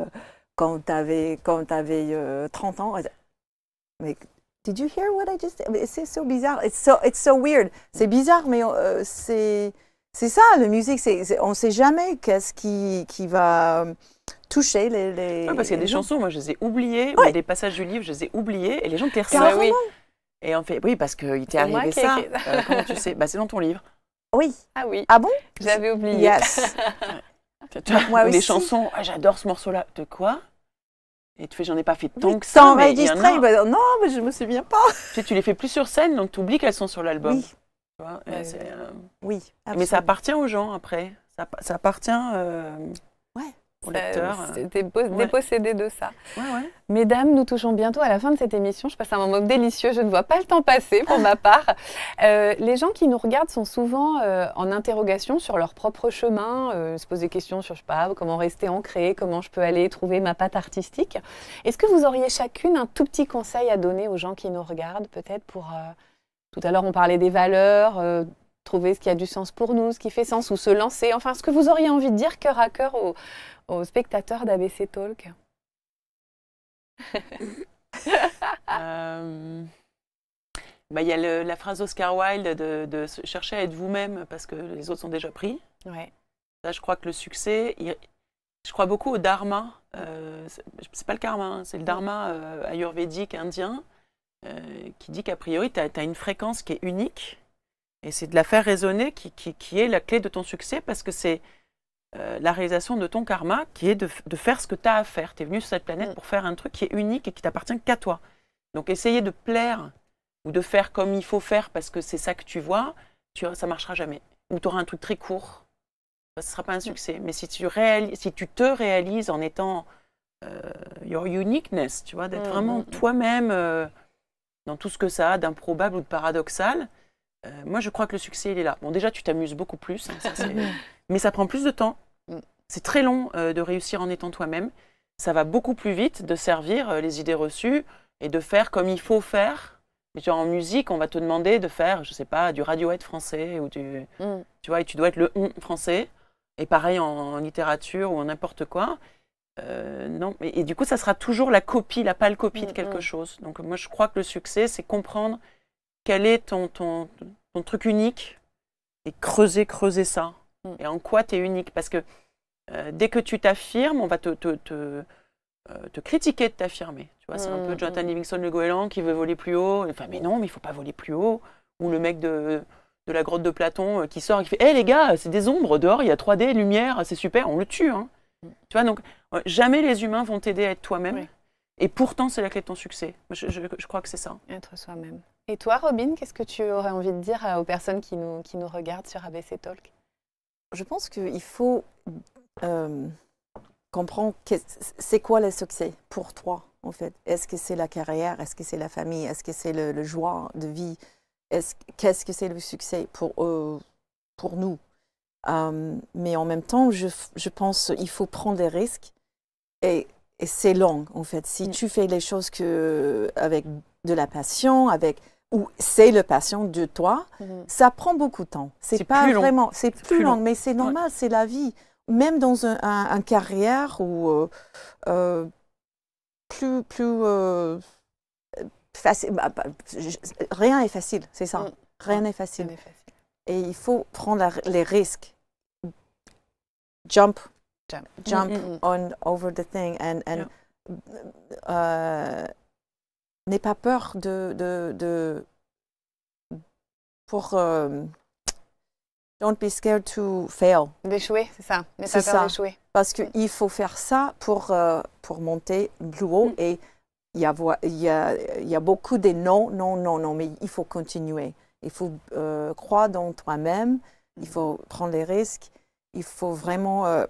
quand tu avais, quand avais 30 ans Mais did you hear what I just said? C'est so bizarre. It's so, it's so weird. C'est bizarre, mais c'est ça, la musique. c'est on ne sait jamais qu'est-ce qui, qui va touché les. Ah, parce qu'il y a des chansons, moi je les ai oubliées, ou des passages du livre, je les ai oubliées et les gens te les Ah, oui. Et en fait, oui, parce qu'il t'est arrivé ça. Euh, comment tu sais bah, C'est dans ton livre. Oui. Ah oui. Ah bon J'avais oublié. Yes. moi des chansons, ah, j'adore ce morceau-là. De quoi et tu fais, j'en ai pas fait tant que ça. il bah, Non, mais je me souviens pas. Tu, tu les fais plus sur scène, donc tu oublies qu'elles sont sur l'album. Oui. Euh, euh, oui. Absolument. Mais ça appartient aux gens après. Ça, appartient. Ouais. C'était euh, dépossédé de ça. Mesdames, nous touchons bientôt à la fin de cette émission. Je passe un moment délicieux. Je ne vois pas le temps passer pour ma part. Euh, les gens qui nous regardent sont souvent euh, en interrogation sur leur propre chemin, se posent des questions sur, je sais pas, comment rester ancré, comment je peux aller trouver ma patte artistique. Est-ce que vous auriez chacune un tout petit conseil à donner aux gens qui nous regardent, peut-être pour. tout à l'heure, on parlait des valeurs trouver ce qui a du sens pour nous, ce qui fait sens, ou se lancer, enfin ce que vous auriez envie de dire cœur à cœur aux, aux spectateurs d'ABC Talk euh, bah, Il y a la phrase d'Oscar Wilde de, chercher à être vous-même parce que les autres sont déjà pris. Ouais. Là, je crois que le succès, je crois beaucoup au dharma. Euh, n'est pas le karma, hein, c'est le dharma euh, ayurvédique indien euh, qui dit qu'à priori, tu as, une fréquence qui est unique et c'est de la faire résonner qui, qui, qui est la clé de ton succès parce que c'est euh, la réalisation de ton karma, qui est de, faire ce que tu as à faire. Tu es venu sur cette planète mm. pour faire un truc qui est unique et qui t'appartient qu'à toi. Donc essayer de plaire ou de faire comme il faut faire parce que c'est ça que tu vois, ça marchera jamais. Ou tu auras un truc très court. Bah, ce ne sera pas un mm. succès. Mais si tu, te réalises en étant euh, your uniqueness, tu d'être mm, vraiment toi-même euh, dans tout ce que ça a d'improbable ou de paradoxal, euh, moi, je crois que le succès, il est là. Bon, déjà, tu t'amuses beaucoup plus, mais ça prend plus de temps. Mm. C'est très long euh, de réussir en étant toi-même. Ça va beaucoup plus vite de servir euh, les idées reçues et de faire comme il faut faire. Mais tu en musique, on va te demander de faire, je sais pas, du radiohead français ou du, mm. tu vois, et tu dois être le on français. Et pareil en, littérature ou en n'importe quoi. non, et, du coup, ça sera toujours la copie, la pâle copie de mm, quelque chose. Donc moi, je crois que le succès, c'est comprendre quel est ton, ton, truc unique et creuser, creuser ça. Mm. Et en quoi tu es unique Parce que euh, dès que tu t'affirmes, on va euh, te, critiquer de t'affirmer. Tu vois, c'est un mm, peu mm, Jonathan Livingston le goéland qui veut voler plus haut. Enfin, mais non, mais il faut pas voler plus haut. Ou le mec de, la grotte de Platon euh, qui sort et qui fait Hé les gars, c'est des ombres dehors, il y a 3D, lumière, c'est super, on le tue. Hein. Tu vois, donc jamais les humains vont t'aider à être toi-même. Et pourtant, c'est la clé de ton succès. Je, je crois que c'est ça. Être soi-même. Et toi, Robin, qu'est-ce que tu aurais envie de dire euh, aux personnes qui nous, qui nous regardent sur ABC Talk Je pense qu'il faut euh, comprendre c'est quoi le succès pour toi, en fait. Est-ce que c'est la carrière Est-ce que c'est la famille Est-ce que c'est le, joie de vie Qu'est-ce que c'est le succès pour, euh, pour nous Mais en même temps, je, je pense qu'il faut prendre des risques et, c'est long, en fait. Si mm. tu fais les choses que, avec de la passion, avec ou c'est le patient de toi, mhm. ça prend beaucoup de temps. C'est pas vraiment, c'est plus, long, mais c'est normal, c'est la vie. Même dans un, carrière où euh, euh, plus plus euh, facile, bah, bah, rien est facile, c'est ça. Mm. Rien n'est facile. Et il faut prendre les risques. Jump, jump, mm, mm, on over the thing and and n'aie pas peur de, de, de pour euh, don't be scared to fail. D'échouer, c'est ça. Mais c'est ça. Parce qu'il mm. faut faire ça pour, euh, pour monter plus haut mm. et il y a, y, a, y a beaucoup de non, non, non, non, mais il faut continuer. Il faut euh, croire dans toi-même, il mm. faut prendre les risques, il faut vraiment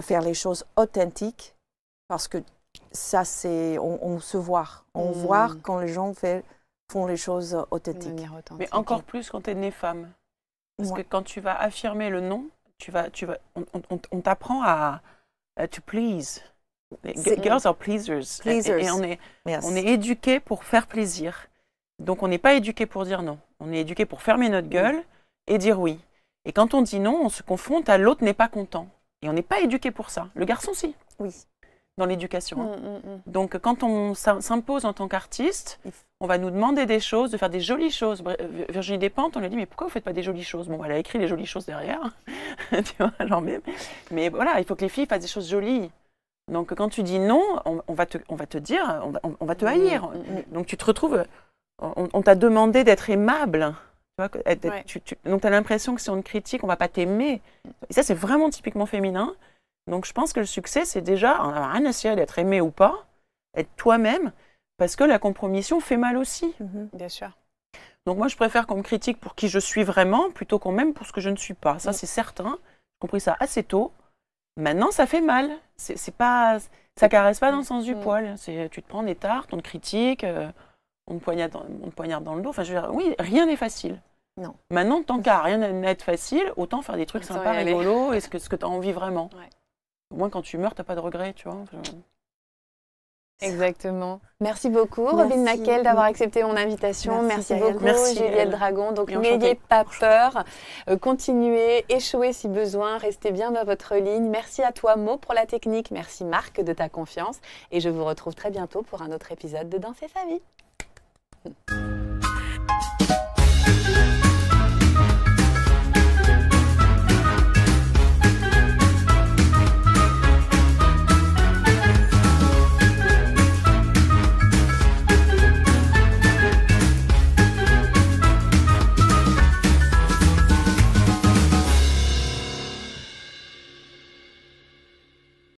faire les choses authentiques parce que ça c'est on, se voit, on mm. voit quand les gens font les choses authentiques. Mais encore plus quand tu es née femme. Parce que quand tu vas affirmer le non, tu vas, tu vas, on, t'apprend à, to please. girls are pleasers. pleasers. Et, on est, éduqué pour faire plaisir. Donc on n'est pas éduqué pour dire non. On est éduqué pour fermer notre mm. gueule et dire oui. Et quand on dit non, on se confronte à l'autre n'est pas content. Et on n'est pas éduqué pour ça. Le garçon, si. Oui dans l'éducation. Hein. Hum, hum, hum. Donc, quand on s'impose en tant qu'artiste, on va nous demander des choses, de faire des jolies choses. Euh, Virginie Despentes, on lui dit Mais pourquoi vous ne faites pas des jolies choses Bon, elle a écrit les jolies choses derrière, hein. alors Mais voilà, il faut que les filles fassent des choses jolies. Donc, quand tu dis non, on, va, te, on va te dire, on va, te mmh, haïr. Mmh, mmh. Donc, tu te retrouves. On, t'a demandé d'être aimable. Eh, donc, tu as l'impression que si on te critique, on ne va pas t'aimer. Et ça, c'est vraiment typiquement féminin. Donc je pense que le succès, c'est déjà, on n'a rien à d'être aimé ou pas, être toi-même, parce que la compromission fait mal aussi. Mhm. bien sûr. Donc moi, je préfère qu'on me critique pour qui je suis vraiment, plutôt qu'on même pour ce que je ne suis pas. Ça, mhm. c'est certain. J'ai compris ça assez tôt. Maintenant, ça fait mal. C'est pas, ça caresse pas dans le sens du mhm. poil. poil. Tu te prends des tartes, on te critique, euh, on, te poignarde dans, le dos. Enfin, je veux dire, oui, rien n'est facile. Non. Maintenant, tant qu'à rien n'est facile, autant faire des trucs sympas, rigolos, et ce que, ce que tu as envie vraiment au moins quand tu meurs, t'as pas de regrets, tu vois. Exactement. Merci beaucoup, Robin Mackel, d'avoir accepté mon invitation. Merci, beaucoup, merci, Juliette Dragon. Donc, n'ayez pas peur. Euh, continuez, échouez si besoin. Restez bien dans votre ligne. Merci à toi, Mo, pour la technique. Merci, Marc, de ta confiance. Et je vous retrouve très bientôt pour un autre épisode de Danser sa vie.